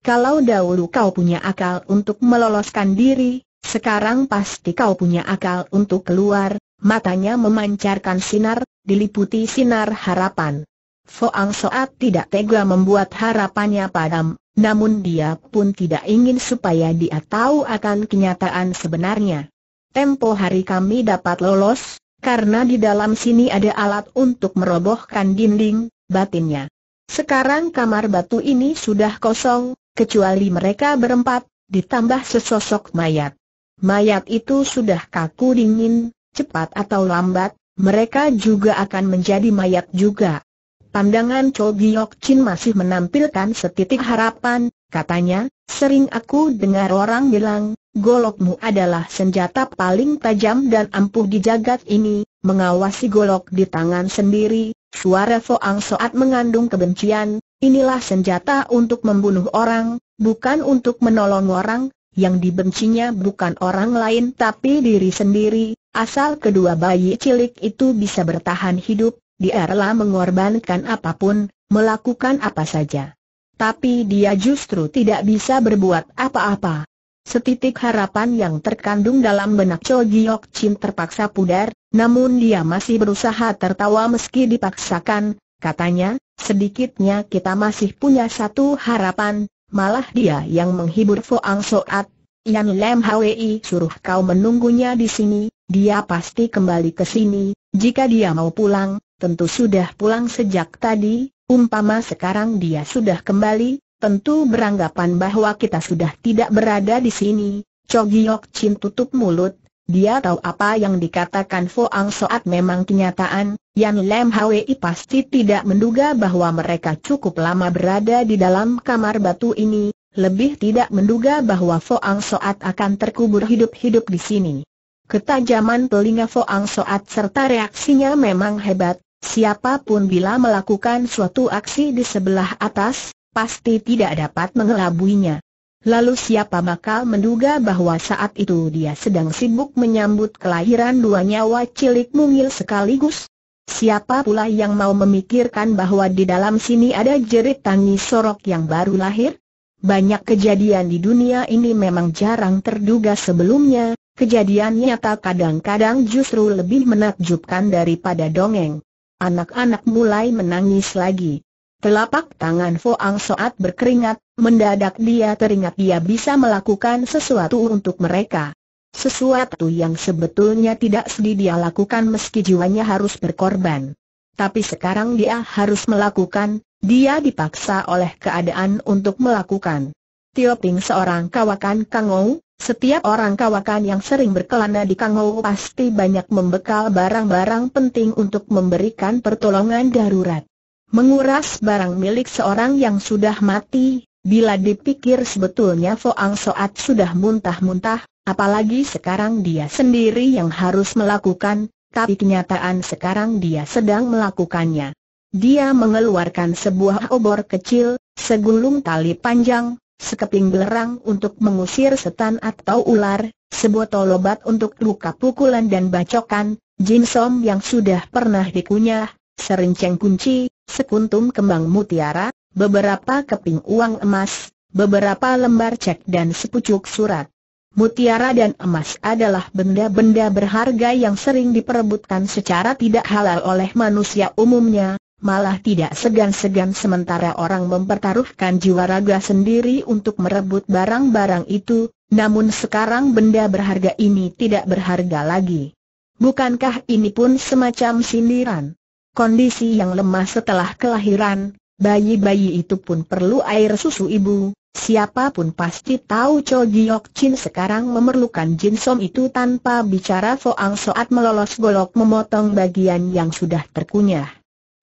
Kalau dahulu kau punya akal untuk meloloskan diri, sekarang pasti kau punya akal untuk keluar, matanya memancarkan sinar, diliputi sinar harapan. Foang Soat tidak tega membuat harapannya padam, namun dia pun tidak ingin supaya dia tahu akan kenyataan sebenarnya. Tempo hari kami dapat lolos, karena di dalam sini ada alat untuk merobohkan dinding, batinnya. Sekarang kamar batu ini sudah kosong, kecuali mereka berempat, ditambah sesosok mayat. Mayat itu sudah kaku dingin, cepat atau lambat, mereka juga akan menjadi mayat juga. Pandangan Cho Giok Chin masih menampilkan setitik harapan, katanya, sering aku dengar orang bilang, golokmu adalah senjata paling tajam dan ampuh di jagat ini, mengawasi golok di tangan sendiri, suara Foang Soat mengandung kebencian, inilah senjata untuk membunuh orang, bukan untuk menolong orang, yang dibencinya bukan orang lain tapi diri sendiri, asal kedua bayi cilik itu bisa bertahan hidup, dia rela mengorbankan apapun, melakukan apa saja. Tapi dia justru tidak bisa berbuat apa-apa. Setitik harapan yang terkandung dalam benak Cho Giok Chin terpaksa pudar, namun dia masih berusaha tertawa meski dipaksakan, katanya, sedikitnya kita masih punya satu harapan, malah dia yang menghibur Foang Soat, Yan Lem Hwi suruh kau menunggunya di sini, dia pasti kembali ke sini, jika dia mau pulang, tentu sudah pulang sejak tadi, umpama sekarang dia sudah kembali, tentu beranggapan bahwa kita sudah tidak berada di sini. Chogyok Chin tutup mulut, dia tahu apa yang dikatakan Foang Soat memang kenyataan, Yan Lem Hwi pasti tidak menduga bahwa mereka cukup lama berada di dalam kamar batu ini, lebih tidak menduga bahwa Foang Soat akan terkubur hidup-hidup di sini. Ketajaman telinga Foang Soat serta reaksinya memang hebat, Siapapun bila melakukan suatu aksi di sebelah atas, pasti tidak dapat mengelabuinya. Lalu siapa bakal menduga bahwa saat itu dia sedang sibuk menyambut kelahiran dua nyawa cilik mungil sekaligus? Siapa pula yang mau memikirkan bahwa di dalam sini ada jerit tangis sorok yang baru lahir? Banyak kejadian di dunia ini memang jarang terduga sebelumnya, kejadian nyata kadang-kadang justru lebih menakjubkan daripada dongeng. Anak-anak mulai menangis lagi. Telapak tangan Foang Soat berkeringat, mendadak dia teringat dia bisa melakukan sesuatu untuk mereka. Sesuatu yang sebetulnya tidak sedih dia lakukan meski jiwanya harus berkorban. Tapi sekarang dia harus melakukan, dia dipaksa oleh keadaan untuk melakukan. Tio Ping seorang kawakan Kangou, setiap orang kawakan yang sering berkelana di Kangou pasti banyak membekal barang-barang penting untuk memberikan pertolongan darurat. Menguras barang milik seorang yang sudah mati, bila dipikir sebetulnya Foang Soat sudah muntah-muntah, apalagi sekarang dia sendiri yang harus melakukan, tapi kenyataan sekarang dia sedang melakukannya. Dia mengeluarkan sebuah obor kecil, segulung tali panjang, sekeping belerang untuk mengusir setan atau ular, sebotol obat untuk luka pukulan dan bacokan, jinsom yang sudah pernah dikunyah, serinceng kunci, sekuntum kembang mutiara, beberapa keping uang emas, beberapa lembar cek dan sepucuk surat. Mutiara dan emas adalah benda-benda berharga yang sering diperebutkan secara tidak halal oleh manusia umumnya, malah tidak segan-segan sementara orang mempertaruhkan jiwa raga sendiri untuk merebut barang-barang itu, namun sekarang benda berharga ini tidak berharga lagi. Bukankah ini pun semacam sindiran? Kondisi yang lemah setelah kelahiran, bayi-bayi itu pun perlu air susu ibu, siapapun pasti tahu Cho Giok Chin sekarang memerlukan Jin Som itu tanpa bicara Foang Soat melolos golok memotong bagian yang sudah terkunyah.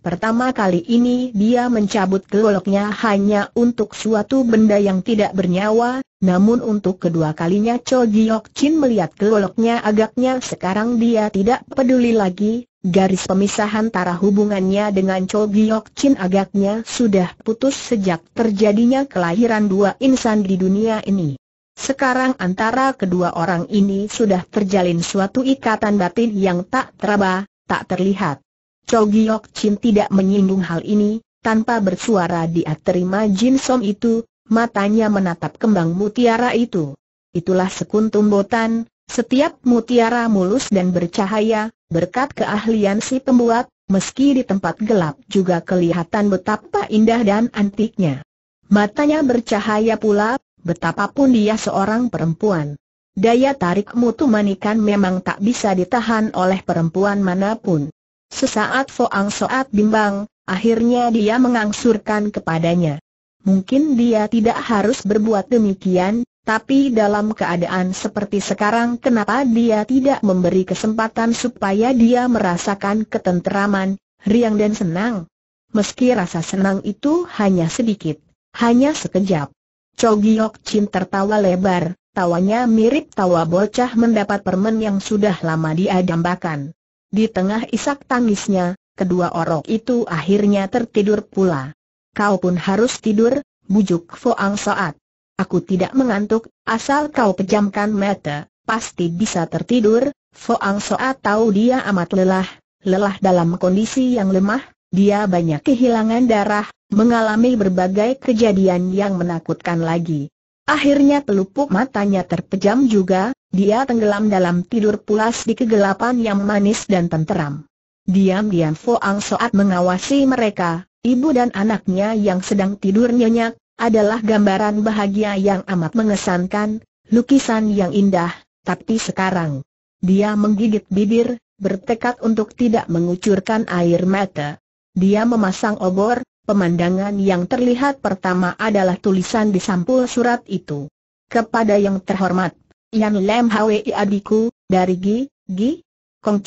Pertama kali ini dia mencabut keloloknya hanya untuk suatu benda yang tidak bernyawa, namun untuk kedua kalinya Cho Giok Chin melihat keloloknya agaknya sekarang dia tidak peduli lagi, garis pemisahan antara hubungannya dengan Cho Giok Chin agaknya sudah putus sejak terjadinya kelahiran dua insan di dunia ini. Sekarang antara kedua orang ini sudah terjalin suatu ikatan batin yang tak teraba, tak terlihat. Chogiok Chin tidak menyinggung hal ini, tanpa bersuara dia terima Jin Som itu, matanya menatap kembang mutiara itu. Itulah sekuntum botan, setiap mutiara mulus dan bercahaya, berkat keahlian si pembuat, meski di tempat gelap juga kelihatan betapa indah dan antiknya. Matanya bercahaya pula, betapapun dia seorang perempuan. Daya tarik mutu manikan memang tak bisa ditahan oleh perempuan manapun. Sesaat Foang Soat bimbang, akhirnya dia mengangsurkan kepadanya. Mungkin dia tidak harus berbuat demikian, tapi dalam keadaan seperti sekarang kenapa dia tidak memberi kesempatan supaya dia merasakan ketenteraman, riang dan senang. Meski rasa senang itu hanya sedikit, hanya sekejap. Chogyok Chin tertawa lebar, tawanya mirip tawa bocah mendapat permen yang sudah lama dia dambakan. Di tengah isak tangisnya, kedua orok itu akhirnya tertidur pula. Kau pun harus tidur, bujuk Foang Soat. Aku tidak mengantuk, asal kau pejamkan mata, pasti bisa tertidur. Foang Soat tahu dia amat lelah, lelah dalam kondisi yang lemah, dia banyak kehilangan darah, mengalami berbagai kejadian yang menakutkan lagi. Akhirnya pelupuk matanya terpejam juga, dia tenggelam dalam tidur pulas di kegelapan yang manis dan tenteram. Diam-diam Foang Soat mengawasi mereka, ibu dan anaknya yang sedang tidur nyenyak, adalah gambaran bahagia yang amat mengesankan, lukisan yang indah, tapi sekarang, dia menggigit bibir, bertekad untuk tidak mengucurkan air mata. Dia memasang obor, Pemandangan yang terlihat pertama adalah tulisan di sampul surat itu. Kepada yang terhormat, Yan Lem Hwi adikku, dari Gi, Gi, Kong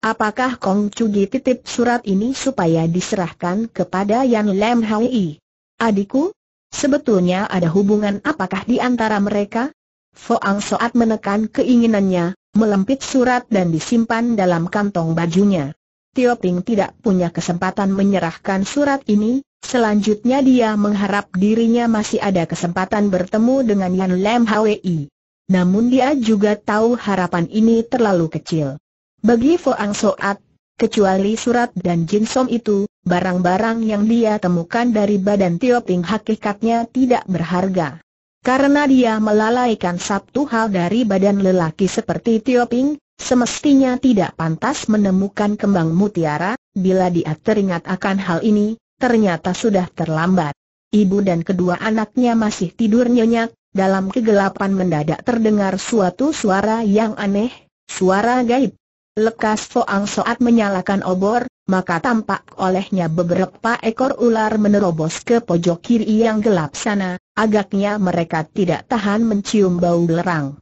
Apakah Kong titip surat ini supaya diserahkan kepada Yan Lem Hwi? Adikku? Sebetulnya ada hubungan apakah di antara mereka? Foang Soat menekan keinginannya, melempit surat dan disimpan dalam kantong bajunya. Tio Ping tidak punya kesempatan menyerahkan surat ini, selanjutnya dia mengharap dirinya masih ada kesempatan bertemu dengan Yan Lam Hwi. Namun dia juga tahu harapan ini terlalu kecil. Bagi Foang Soat, kecuali surat dan Jin Som itu, barang-barang yang dia temukan dari badan Tio Ping hakikatnya tidak berharga. Karena dia melalaikan satu hal dari badan lelaki seperti Tio Ping, Semestinya tidak pantas menemukan kembang mutiara, bila dia teringat akan hal ini, ternyata sudah terlambat. Ibu dan kedua anaknya masih tidur nyenyak, dalam kegelapan mendadak terdengar suatu suara yang aneh, suara gaib. Lekas Foang Soat menyalakan obor, maka tampak olehnya beberapa ekor ular menerobos ke pojok kiri yang gelap sana, agaknya mereka tidak tahan mencium bau belerang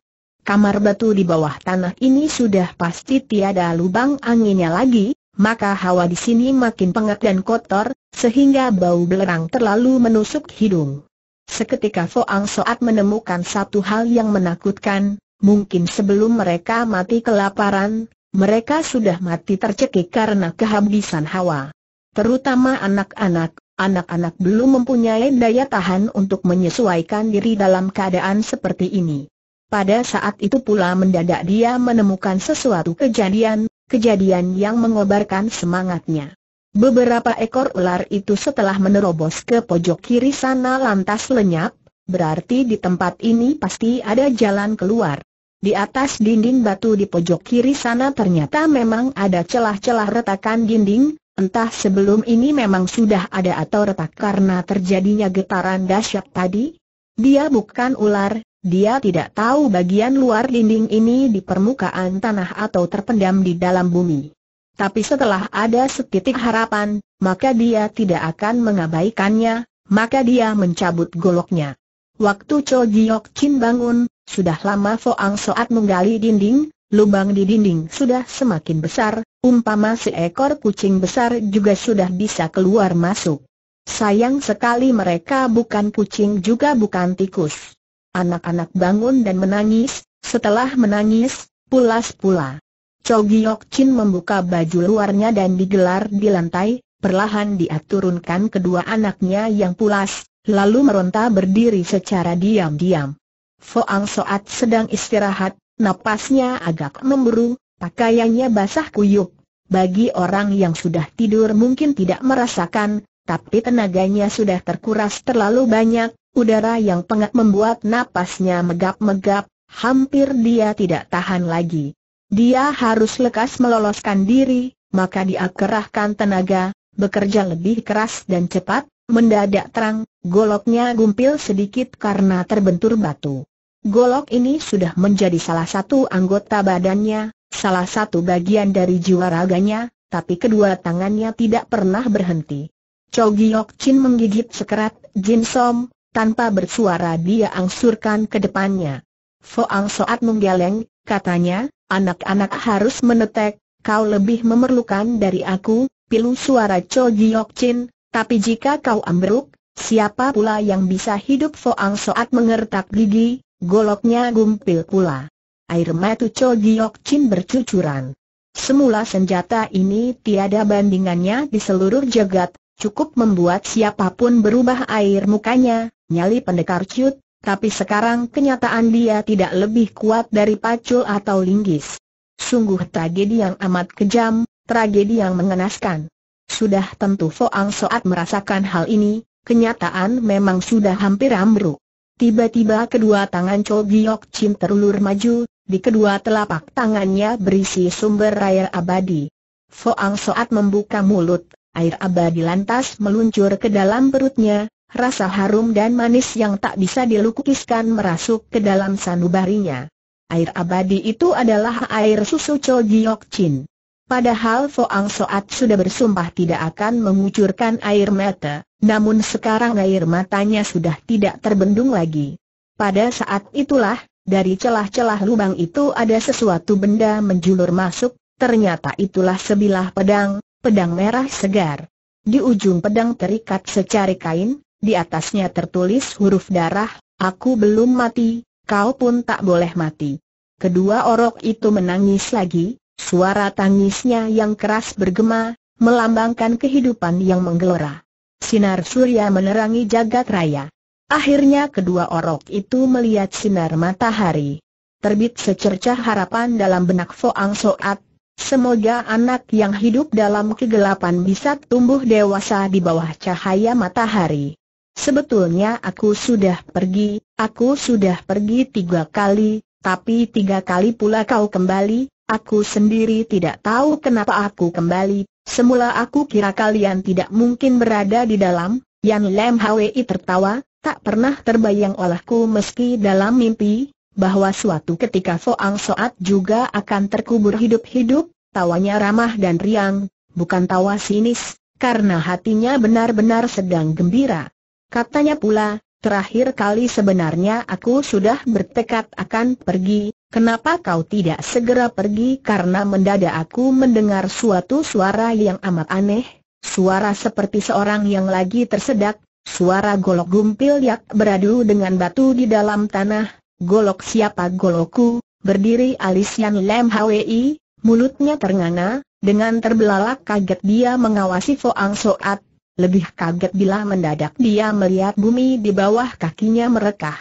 kamar batu di bawah tanah ini sudah pasti tiada lubang anginnya lagi, maka hawa di sini makin pengap dan kotor, sehingga bau belerang terlalu menusuk hidung. Seketika Foang Soat menemukan satu hal yang menakutkan, mungkin sebelum mereka mati kelaparan, mereka sudah mati tercekik karena kehabisan hawa. Terutama anak-anak, anak-anak belum mempunyai daya tahan untuk menyesuaikan diri dalam keadaan seperti ini. Pada saat itu pula mendadak dia menemukan sesuatu kejadian, kejadian yang mengobarkan semangatnya. Beberapa ekor ular itu setelah menerobos ke pojok kiri sana lantas lenyap, berarti di tempat ini pasti ada jalan keluar. Di atas dinding batu di pojok kiri sana ternyata memang ada celah-celah retakan dinding, entah sebelum ini memang sudah ada atau retak karena terjadinya getaran dahsyat tadi. Dia bukan ular, dia tidak tahu bagian luar dinding ini di permukaan tanah atau terpendam di dalam bumi. Tapi setelah ada setitik harapan, maka dia tidak akan mengabaikannya, maka dia mencabut goloknya. Waktu Cho Giok Chin bangun, sudah lama Foang Soat menggali dinding, lubang di dinding sudah semakin besar, umpama seekor kucing besar juga sudah bisa keluar masuk. Sayang sekali mereka bukan kucing juga bukan tikus. Anak-anak bangun dan menangis, setelah menangis, pulas pula. Chow Chin membuka baju luarnya dan digelar di lantai, perlahan dia turunkan kedua anaknya yang pulas, lalu meronta berdiri secara diam-diam. Foang Soat sedang istirahat, napasnya agak memburu, pakaiannya basah kuyuk. Bagi orang yang sudah tidur mungkin tidak merasakan, tapi tenaganya sudah terkuras terlalu banyak, Udara yang pengat membuat napasnya megap-megap, hampir dia tidak tahan lagi. Dia harus lekas meloloskan diri, maka dia kerahkan tenaga, bekerja lebih keras dan cepat, mendadak terang, goloknya gumpil sedikit karena terbentur batu. Golok ini sudah menjadi salah satu anggota badannya, salah satu bagian dari jiwa raganya, tapi kedua tangannya tidak pernah berhenti. Chow Chin menggigit sekerat Jin Som, tanpa bersuara dia angsurkan ke depannya. Foang Soat menggeleng, katanya, anak-anak harus menetek, kau lebih memerlukan dari aku, pilu suara Cho Giok Chin, tapi jika kau ambruk, siapa pula yang bisa hidup Foang Soat mengertak gigi, goloknya gumpil pula. Air mata Cho Giok Chin bercucuran. Semula senjata ini tiada bandingannya di seluruh jagat, cukup membuat siapapun berubah air mukanya, nyali pendekar cut, tapi sekarang kenyataan dia tidak lebih kuat dari pacul atau linggis. Sungguh tragedi yang amat kejam, tragedi yang mengenaskan. Sudah tentu Foang Soat merasakan hal ini, kenyataan memang sudah hampir ambruk. Tiba-tiba kedua tangan Cho Giok Chin terulur maju, di kedua telapak tangannya berisi sumber air abadi. Foang Soat membuka mulut, air abadi lantas meluncur ke dalam perutnya, rasa harum dan manis yang tak bisa dilukiskan merasuk ke dalam sanubarinya. Air abadi itu adalah air susu Cho Giok Chin. Padahal Foang Soat sudah bersumpah tidak akan mengucurkan air mata, namun sekarang air matanya sudah tidak terbendung lagi. Pada saat itulah, dari celah-celah lubang itu ada sesuatu benda menjulur masuk, ternyata itulah sebilah pedang, pedang merah segar. Di ujung pedang terikat secari kain, di atasnya tertulis huruf darah, aku belum mati, kau pun tak boleh mati. Kedua orok itu menangis lagi, suara tangisnya yang keras bergema, melambangkan kehidupan yang menggelora. Sinar surya menerangi jagat raya. Akhirnya kedua orok itu melihat sinar matahari. Terbit secercah harapan dalam benak Foang Soat, Semoga anak yang hidup dalam kegelapan bisa tumbuh dewasa di bawah cahaya matahari. Sebetulnya aku sudah pergi, aku sudah pergi tiga kali, tapi tiga kali pula kau kembali, aku sendiri tidak tahu kenapa aku kembali, semula aku kira kalian tidak mungkin berada di dalam, Yan Lem Hwi tertawa, tak pernah terbayang olehku meski dalam mimpi, bahwa suatu ketika Foang Soat juga akan terkubur hidup-hidup, tawanya ramah dan riang, bukan tawa sinis, karena hatinya benar-benar sedang gembira. Katanya pula, terakhir kali sebenarnya aku sudah bertekad akan pergi, kenapa kau tidak segera pergi karena mendadak aku mendengar suatu suara yang amat aneh, suara seperti seorang yang lagi tersedak, suara golok gumpil yang beradu dengan batu di dalam tanah, golok siapa golokku, berdiri alis Yan Lem Hwi, mulutnya ternganga, dengan terbelalak kaget dia mengawasi Foang Soat, lebih kaget bila mendadak dia melihat bumi di bawah kakinya merekah.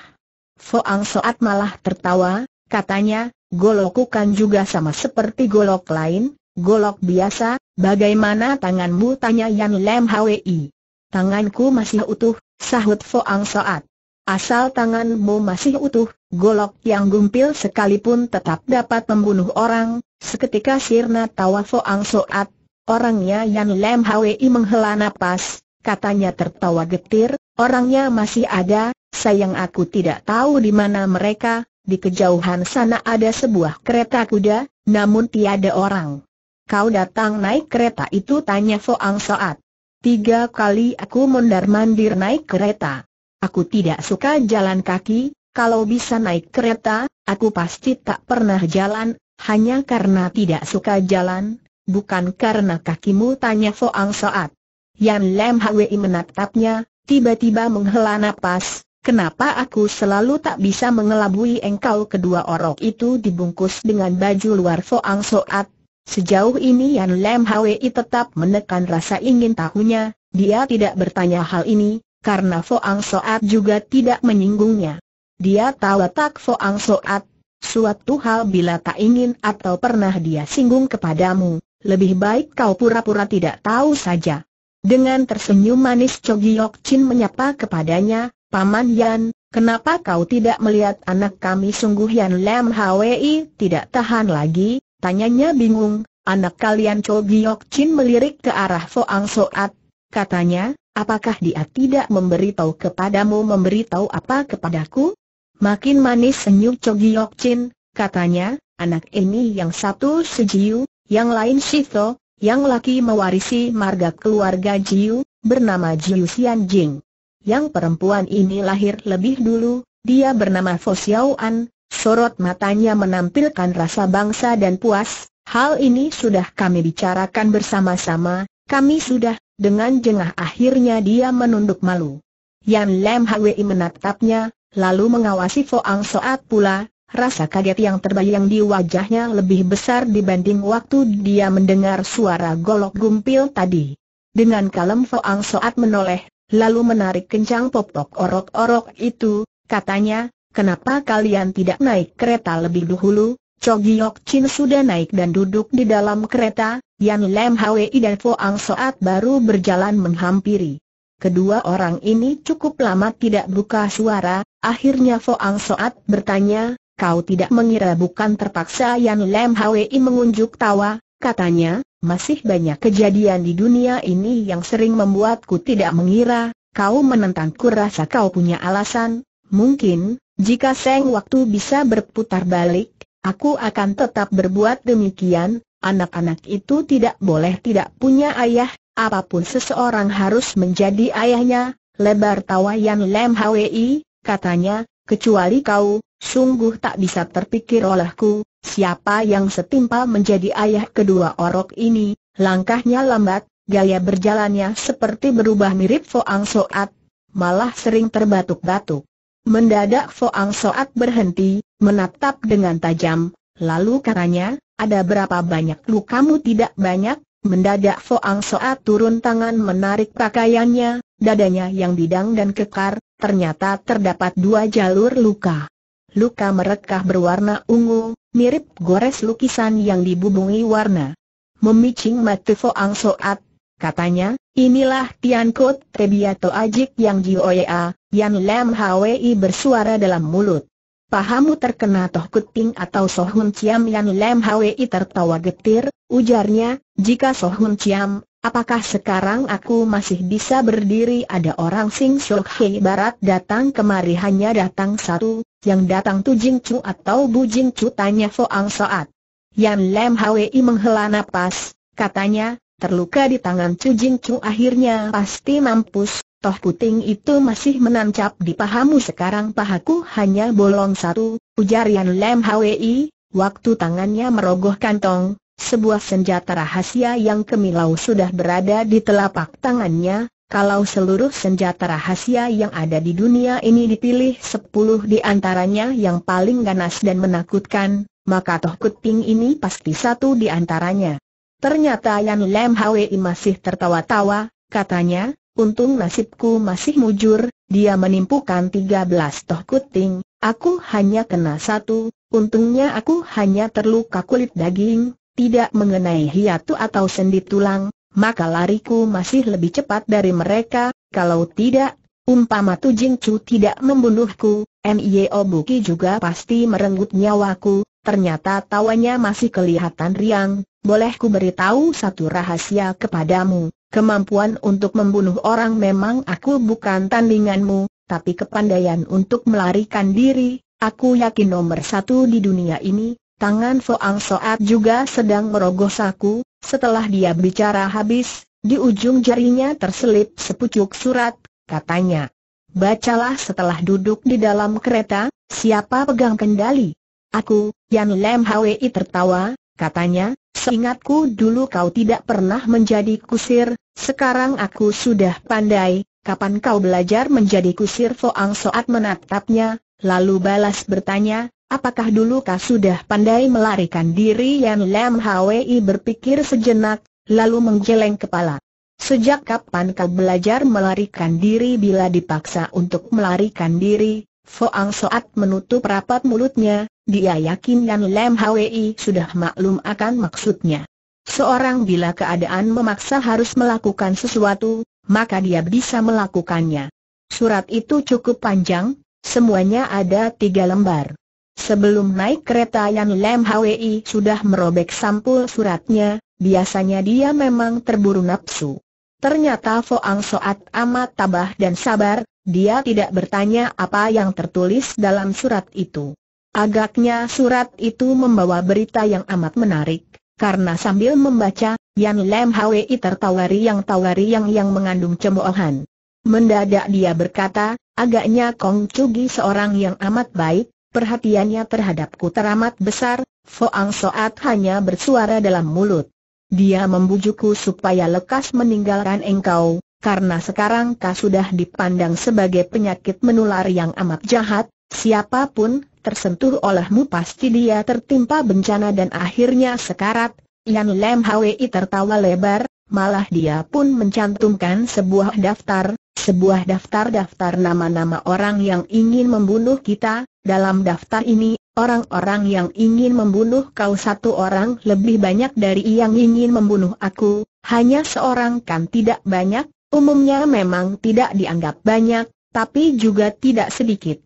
Foang Soat malah tertawa, katanya, golokku kan juga sama seperti golok lain, golok biasa, bagaimana tanganmu tanya Yan Lem Hwi. Tanganku masih utuh, sahut Foang Soat. Asal tanganmu masih utuh, golok yang gumpil sekalipun tetap dapat membunuh orang, seketika sirna tawa Foang Soat Orangnya Yan Lem Hwi menghela nafas, katanya tertawa getir, orangnya masih ada, sayang aku tidak tahu di mana mereka, di kejauhan sana ada sebuah kereta kuda, namun tiada orang. Kau datang naik kereta itu tanya Foang Soat. Tiga kali aku mondar-mandir naik kereta. Aku tidak suka jalan kaki, kalau bisa naik kereta, aku pasti tak pernah jalan, hanya karena tidak suka jalan, Bukan karena kakimu tanya Foang Soat. Yan Lem Hwi menatapnya, tiba-tiba menghela nafas. kenapa aku selalu tak bisa mengelabui engkau kedua orok itu dibungkus dengan baju luar Foang Soat. Sejauh ini Yan Lem Hwi tetap menekan rasa ingin tahunya, dia tidak bertanya hal ini, karena Foang Soat juga tidak menyinggungnya. Dia tahu tak Foang Soat, suatu hal bila tak ingin atau pernah dia singgung kepadamu, lebih baik kau pura-pura tidak tahu saja. Dengan tersenyum manis Chogiok Chin menyapa kepadanya, Paman Yan, kenapa kau tidak melihat anak kami sungguh Yan Lam Hwi tidak tahan lagi, tanyanya bingung, anak kalian Chogiok Chin melirik ke arah Foang Soat, katanya, apakah dia tidak memberitahu kepadamu memberitahu apa kepadaku? Makin manis senyum Chogiok Chin, katanya, anak ini yang satu sejiu, yang lain Shito, yang laki mewarisi marga keluarga Jiu, bernama Jiu Xian Jing. Yang perempuan ini lahir lebih dulu, dia bernama Fo An, sorot matanya menampilkan rasa bangsa dan puas, hal ini sudah kami bicarakan bersama-sama, kami sudah, dengan jengah akhirnya dia menunduk malu. Yan Lam Hwei menatapnya, lalu mengawasi Fo Ang Soat pula, Rasa kaget yang terbayang di wajahnya lebih besar dibanding waktu dia mendengar suara golok gumpil tadi. Dengan kalem Foang Soat menoleh, lalu menarik kencang popok orok-orok itu, katanya, kenapa kalian tidak naik kereta lebih dahulu? Chogiok Chin sudah naik dan duduk di dalam kereta, Yan Lam Hwi dan Foang Soat baru berjalan menghampiri. Kedua orang ini cukup lama tidak buka suara, akhirnya Foang Soat bertanya, kau tidak mengira bukan terpaksa Yan Lem Hwi mengunjuk tawa, katanya, masih banyak kejadian di dunia ini yang sering membuatku tidak mengira, kau menentangku rasa kau punya alasan, mungkin, jika seng waktu bisa berputar balik, aku akan tetap berbuat demikian, anak-anak itu tidak boleh tidak punya ayah, apapun seseorang harus menjadi ayahnya, lebar tawa Yan Lem Hwi, katanya, kecuali kau, Sungguh tak bisa terpikir olehku, siapa yang setimpal menjadi ayah kedua orok ini, langkahnya lambat, gaya berjalannya seperti berubah mirip Foang Soat, malah sering terbatuk-batuk. Mendadak Foang Soat berhenti, menatap dengan tajam, lalu katanya, ada berapa banyak kamu tidak banyak, mendadak Foang Soat turun tangan menarik pakaiannya, dadanya yang bidang dan kekar, ternyata terdapat dua jalur luka luka merekah berwarna ungu, mirip gores lukisan yang dibubungi warna. Memicing mati Foang Soat, katanya, inilah Tian Kut Tebiato Ajik yang Jioya, Yan Lam Hwi bersuara dalam mulut. Pahamu terkena toh kuting atau sohun ciam yang lem hwi tertawa getir, ujarnya, jika sohun ciam, Apakah sekarang aku masih bisa berdiri ada orang Sing Shok Hei Barat datang kemari hanya datang satu, yang datang Tu Jing Chu atau Bu Jing Chu tanya Foang Soat. Yan Lem Hwi menghela napas, katanya, terluka di tangan Tu Jing Chu akhirnya pasti mampus, toh puting itu masih menancap di pahamu sekarang pahaku hanya bolong satu, ujar Yan Lem Hwi, waktu tangannya merogoh kantong, sebuah senjata rahasia yang kemilau sudah berada di telapak tangannya, kalau seluruh senjata rahasia yang ada di dunia ini dipilih sepuluh di antaranya yang paling ganas dan menakutkan, maka Toh kuting ini pasti satu di antaranya. Ternyata Yan Lam Hwi masih tertawa-tawa, katanya, untung nasibku masih mujur, dia menimpukan belas Toh kuting, aku hanya kena satu, untungnya aku hanya terluka kulit daging, tidak mengenai hiatu atau sendi tulang, maka lariku masih lebih cepat dari mereka, kalau tidak, umpama Tu cu tidak membunuhku, Mio Buki juga pasti merenggut nyawaku, ternyata tawanya masih kelihatan riang, boleh ku beritahu satu rahasia kepadamu, kemampuan untuk membunuh orang memang aku bukan tandinganmu, tapi kepandaian untuk melarikan diri, aku yakin nomor satu di dunia ini, Tangan Ang Soat juga sedang merogoh saku, setelah dia bicara habis, di ujung jarinya terselip sepucuk surat, katanya. Bacalah setelah duduk di dalam kereta, siapa pegang kendali? Aku, Yan Lem Hwi tertawa, katanya, seingatku dulu kau tidak pernah menjadi kusir, sekarang aku sudah pandai, kapan kau belajar menjadi kusir Foang Soat menatapnya, lalu balas bertanya, Apakah dulu kau sudah pandai melarikan diri Yan Lam Hwi berpikir sejenak, lalu menggeleng kepala. Sejak kapan kau belajar melarikan diri bila dipaksa untuk melarikan diri? Foang Soat menutup rapat mulutnya, dia yakin Yan Lam Hwi sudah maklum akan maksudnya. Seorang bila keadaan memaksa harus melakukan sesuatu, maka dia bisa melakukannya. Surat itu cukup panjang, semuanya ada tiga lembar. Sebelum naik kereta yang Lem Hwi sudah merobek sampul suratnya, biasanya dia memang terburu nafsu. Ternyata Foang Soat amat tabah dan sabar, dia tidak bertanya apa yang tertulis dalam surat itu. Agaknya surat itu membawa berita yang amat menarik, karena sambil membaca, Yan Lem Hwi tertawari yang tawari yang yang mengandung cemoohan. Mendadak dia berkata, agaknya Kong Chugi seorang yang amat baik, Perhatiannya terhadapku teramat besar, Foang Soat hanya bersuara dalam mulut. Dia membujukku supaya lekas meninggalkan engkau, karena sekarang kau sudah dipandang sebagai penyakit menular yang amat jahat, siapapun tersentuh olehmu pasti dia tertimpa bencana dan akhirnya sekarat. Yan Lem Hwi tertawa lebar, malah dia pun mencantumkan sebuah daftar, sebuah daftar-daftar nama-nama orang yang ingin membunuh kita, dalam daftar ini, orang-orang yang ingin membunuh kau satu orang lebih banyak dari yang ingin membunuh aku, hanya seorang kan tidak banyak, umumnya memang tidak dianggap banyak, tapi juga tidak sedikit.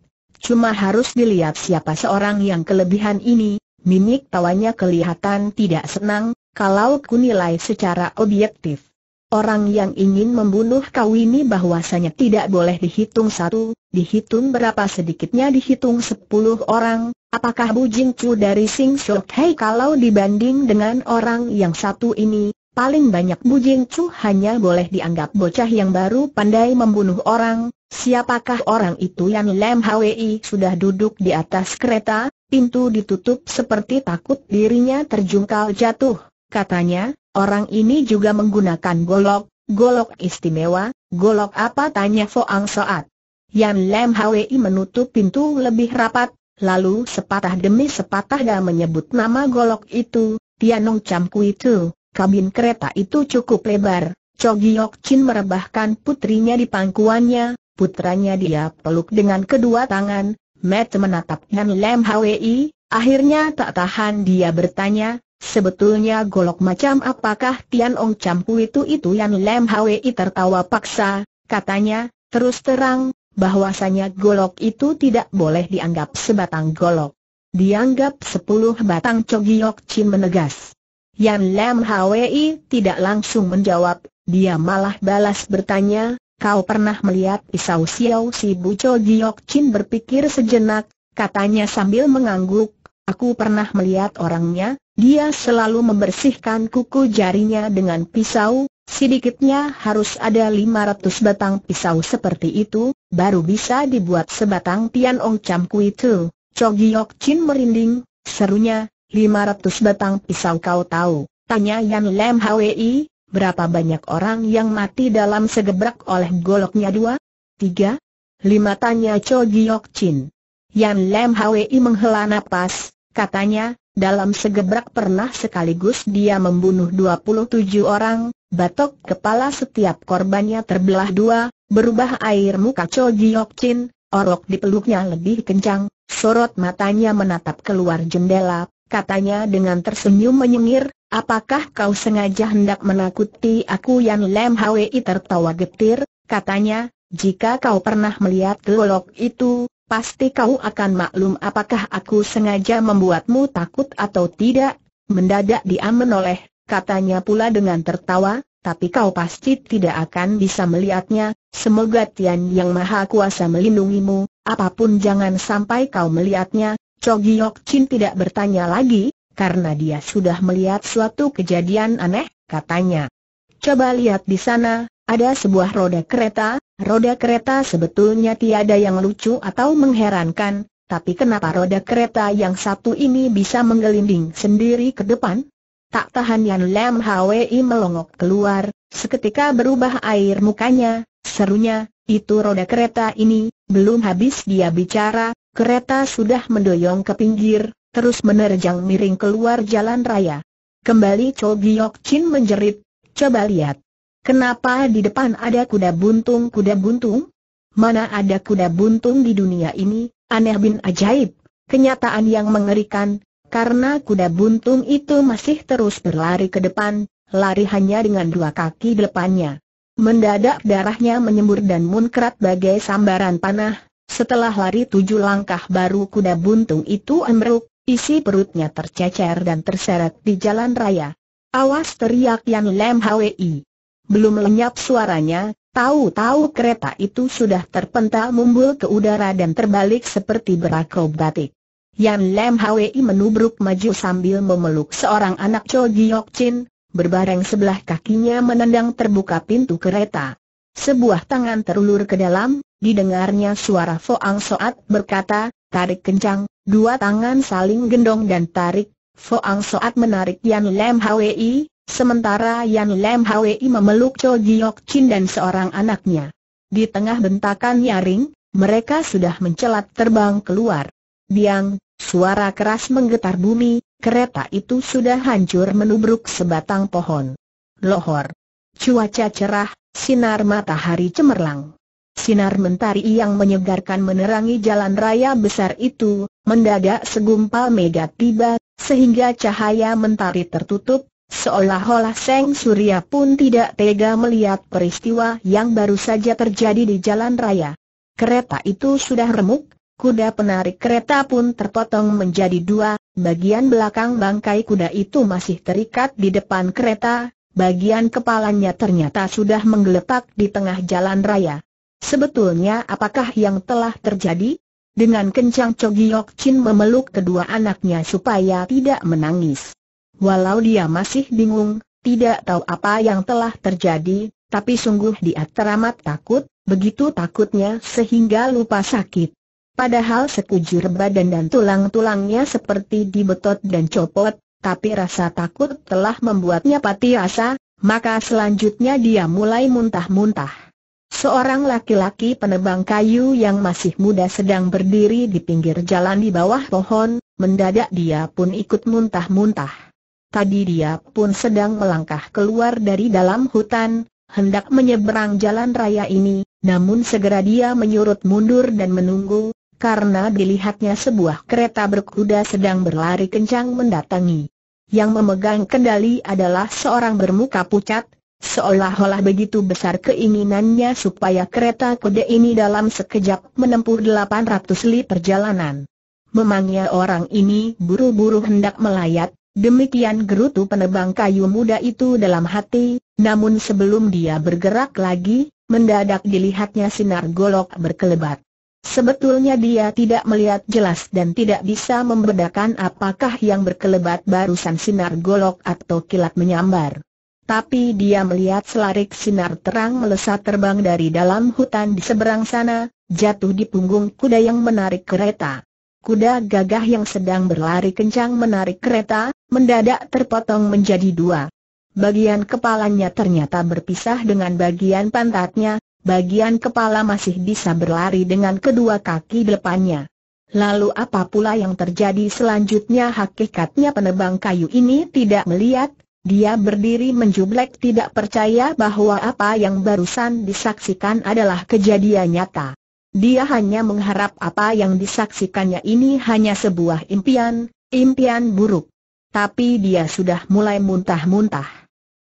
Cuma harus dilihat siapa seorang yang kelebihan ini, mimik tawanya kelihatan tidak senang, kalau ku nilai secara objektif. Orang yang ingin membunuh kau ini bahwasanya tidak boleh dihitung satu, dihitung berapa sedikitnya dihitung sepuluh orang, apakah Bu Jing Chu dari Sing Shok Hei kalau dibanding dengan orang yang satu ini, paling banyak Bu Jing Chu hanya boleh dianggap bocah yang baru pandai membunuh orang, siapakah orang itu yang Lem Hwi sudah duduk di atas kereta, pintu ditutup seperti takut dirinya terjungkal jatuh, katanya, Orang ini juga menggunakan golok, golok istimewa, golok apa tanya Foang Soat. Yan Lam Hwi menutup pintu lebih rapat, lalu sepatah demi sepatah dia menyebut nama golok itu, Tianong Kui itu. Kabin kereta itu cukup lebar, Chogiok Chin merebahkan putrinya di pangkuannya, putranya dia peluk dengan kedua tangan, Matt menatap Yan Lam Hwi, akhirnya tak tahan dia bertanya, Sebetulnya golok macam apakah Tian Ong Campu itu itu yang Lem Hwi tertawa paksa, katanya, terus terang, bahwasanya golok itu tidak boleh dianggap sebatang golok. Dianggap sepuluh batang cogiok Chin menegas. Yan Lam Hwi tidak langsung menjawab, dia malah balas bertanya, kau pernah melihat pisau Xiao si Bu Cogiok Chin berpikir sejenak, katanya sambil mengangguk, aku pernah melihat orangnya, dia selalu membersihkan kuku jarinya dengan pisau, sedikitnya harus ada 500 batang pisau seperti itu, baru bisa dibuat sebatang Tian Ong Cham Kui Tu. Chogi Chin merinding, serunya, 500 batang pisau kau tahu, tanya Yan Lam Hwi, berapa banyak orang yang mati dalam segebrak oleh goloknya dua? Tiga? Lima tanya Chogi Yok Chin. Yan Lam Hwi menghela napas, katanya, dalam segebrak pernah sekaligus dia membunuh 27 orang, batok kepala setiap korbannya terbelah dua, berubah air muka Cho Giok Chin, orok di peluknya lebih kencang, sorot matanya menatap keluar jendela, katanya dengan tersenyum menyengir, apakah kau sengaja hendak menakuti aku Yan Lem Hwi tertawa getir, katanya, jika kau pernah melihat golok itu, pasti kau akan maklum apakah aku sengaja membuatmu takut atau tidak. Mendadak dia menoleh, katanya pula dengan tertawa, tapi kau pasti tidak akan bisa melihatnya, semoga Tian Yang Maha Kuasa melindungimu, apapun jangan sampai kau melihatnya. Chogi Yok Chin tidak bertanya lagi, karena dia sudah melihat suatu kejadian aneh, katanya. Coba lihat di sana, ada sebuah roda kereta, Roda kereta sebetulnya tiada yang lucu atau mengherankan, tapi kenapa roda kereta yang satu ini bisa menggelinding sendiri ke depan? Tak tahan Yan Lam Hwi melongok keluar, seketika berubah air mukanya, serunya, itu roda kereta ini, belum habis dia bicara, kereta sudah mendoyong ke pinggir, terus menerjang miring keluar jalan raya. Kembali Cho Giok Chin menjerit, coba lihat, Kenapa di depan ada kuda buntung kuda buntung? Mana ada kuda buntung di dunia ini, aneh bin ajaib, kenyataan yang mengerikan, karena kuda buntung itu masih terus berlari ke depan, lari hanya dengan dua kaki depannya. Mendadak darahnya menyembur dan munkrat bagai sambaran panah, setelah lari tujuh langkah baru kuda buntung itu emberuk, isi perutnya tercecer dan terseret di jalan raya. Awas teriak yang Lem Hwi. Belum lenyap suaranya, tahu-tahu kereta itu sudah terpental mumbul ke udara dan terbalik seperti berakrobatik. Yan Lam Hwi menubruk maju sambil memeluk seorang anak Cho Giok Chin, berbareng sebelah kakinya menendang terbuka pintu kereta. Sebuah tangan terulur ke dalam, didengarnya suara Foang Soat berkata, tarik kencang, dua tangan saling gendong dan tarik. Foang Soat menarik Yan Lam Hwi, Sementara Yan Lam Hwi memeluk Cho Giok Chin dan seorang anaknya. Di tengah bentakan nyaring, mereka sudah mencelat terbang keluar. Biang, suara keras menggetar bumi, kereta itu sudah hancur menubruk sebatang pohon. Lohor. Cuaca cerah, sinar matahari cemerlang. Sinar mentari yang menyegarkan menerangi jalan raya besar itu, mendadak segumpal mega tiba, sehingga cahaya mentari tertutup, Seolah-olah Seng Surya pun tidak tega melihat peristiwa yang baru saja terjadi di jalan raya. Kereta itu sudah remuk, kuda penarik kereta pun terpotong menjadi dua, bagian belakang bangkai kuda itu masih terikat di depan kereta, bagian kepalanya ternyata sudah menggeletak di tengah jalan raya. Sebetulnya apakah yang telah terjadi? Dengan kencang Chogyok Chin memeluk kedua anaknya supaya tidak menangis. Walau dia masih bingung, tidak tahu apa yang telah terjadi, tapi sungguh dia teramat takut, begitu takutnya sehingga lupa sakit. Padahal sekujur badan dan tulang-tulangnya seperti dibetot dan copot, tapi rasa takut telah membuatnya pati rasa, maka selanjutnya dia mulai muntah-muntah. Seorang laki-laki penebang kayu yang masih muda sedang berdiri di pinggir jalan di bawah pohon, mendadak dia pun ikut muntah-muntah. Tadi dia pun sedang melangkah keluar dari dalam hutan, hendak menyeberang jalan raya ini, namun segera dia menyurut mundur dan menunggu, karena dilihatnya sebuah kereta berkuda sedang berlari kencang mendatangi. Yang memegang kendali adalah seorang bermuka pucat, seolah-olah begitu besar keinginannya supaya kereta kuda ini dalam sekejap menempuh 800 li perjalanan. Memangnya orang ini buru-buru hendak melayat, Demikian gerutu penebang kayu muda itu dalam hati, namun sebelum dia bergerak lagi, mendadak dilihatnya sinar golok berkelebat. Sebetulnya dia tidak melihat jelas dan tidak bisa membedakan apakah yang berkelebat barusan sinar golok atau kilat menyambar. Tapi dia melihat selarik sinar terang melesat terbang dari dalam hutan di seberang sana, jatuh di punggung kuda yang menarik kereta. Kuda gagah yang sedang berlari kencang menarik kereta, mendadak terpotong menjadi dua. Bagian kepalanya ternyata berpisah dengan bagian pantatnya, bagian kepala masih bisa berlari dengan kedua kaki depannya. Lalu apa pula yang terjadi selanjutnya hakikatnya penebang kayu ini tidak melihat, dia berdiri menjublek tidak percaya bahwa apa yang barusan disaksikan adalah kejadian nyata. Dia hanya mengharap apa yang disaksikannya ini hanya sebuah impian, impian buruk. Tapi dia sudah mulai muntah-muntah.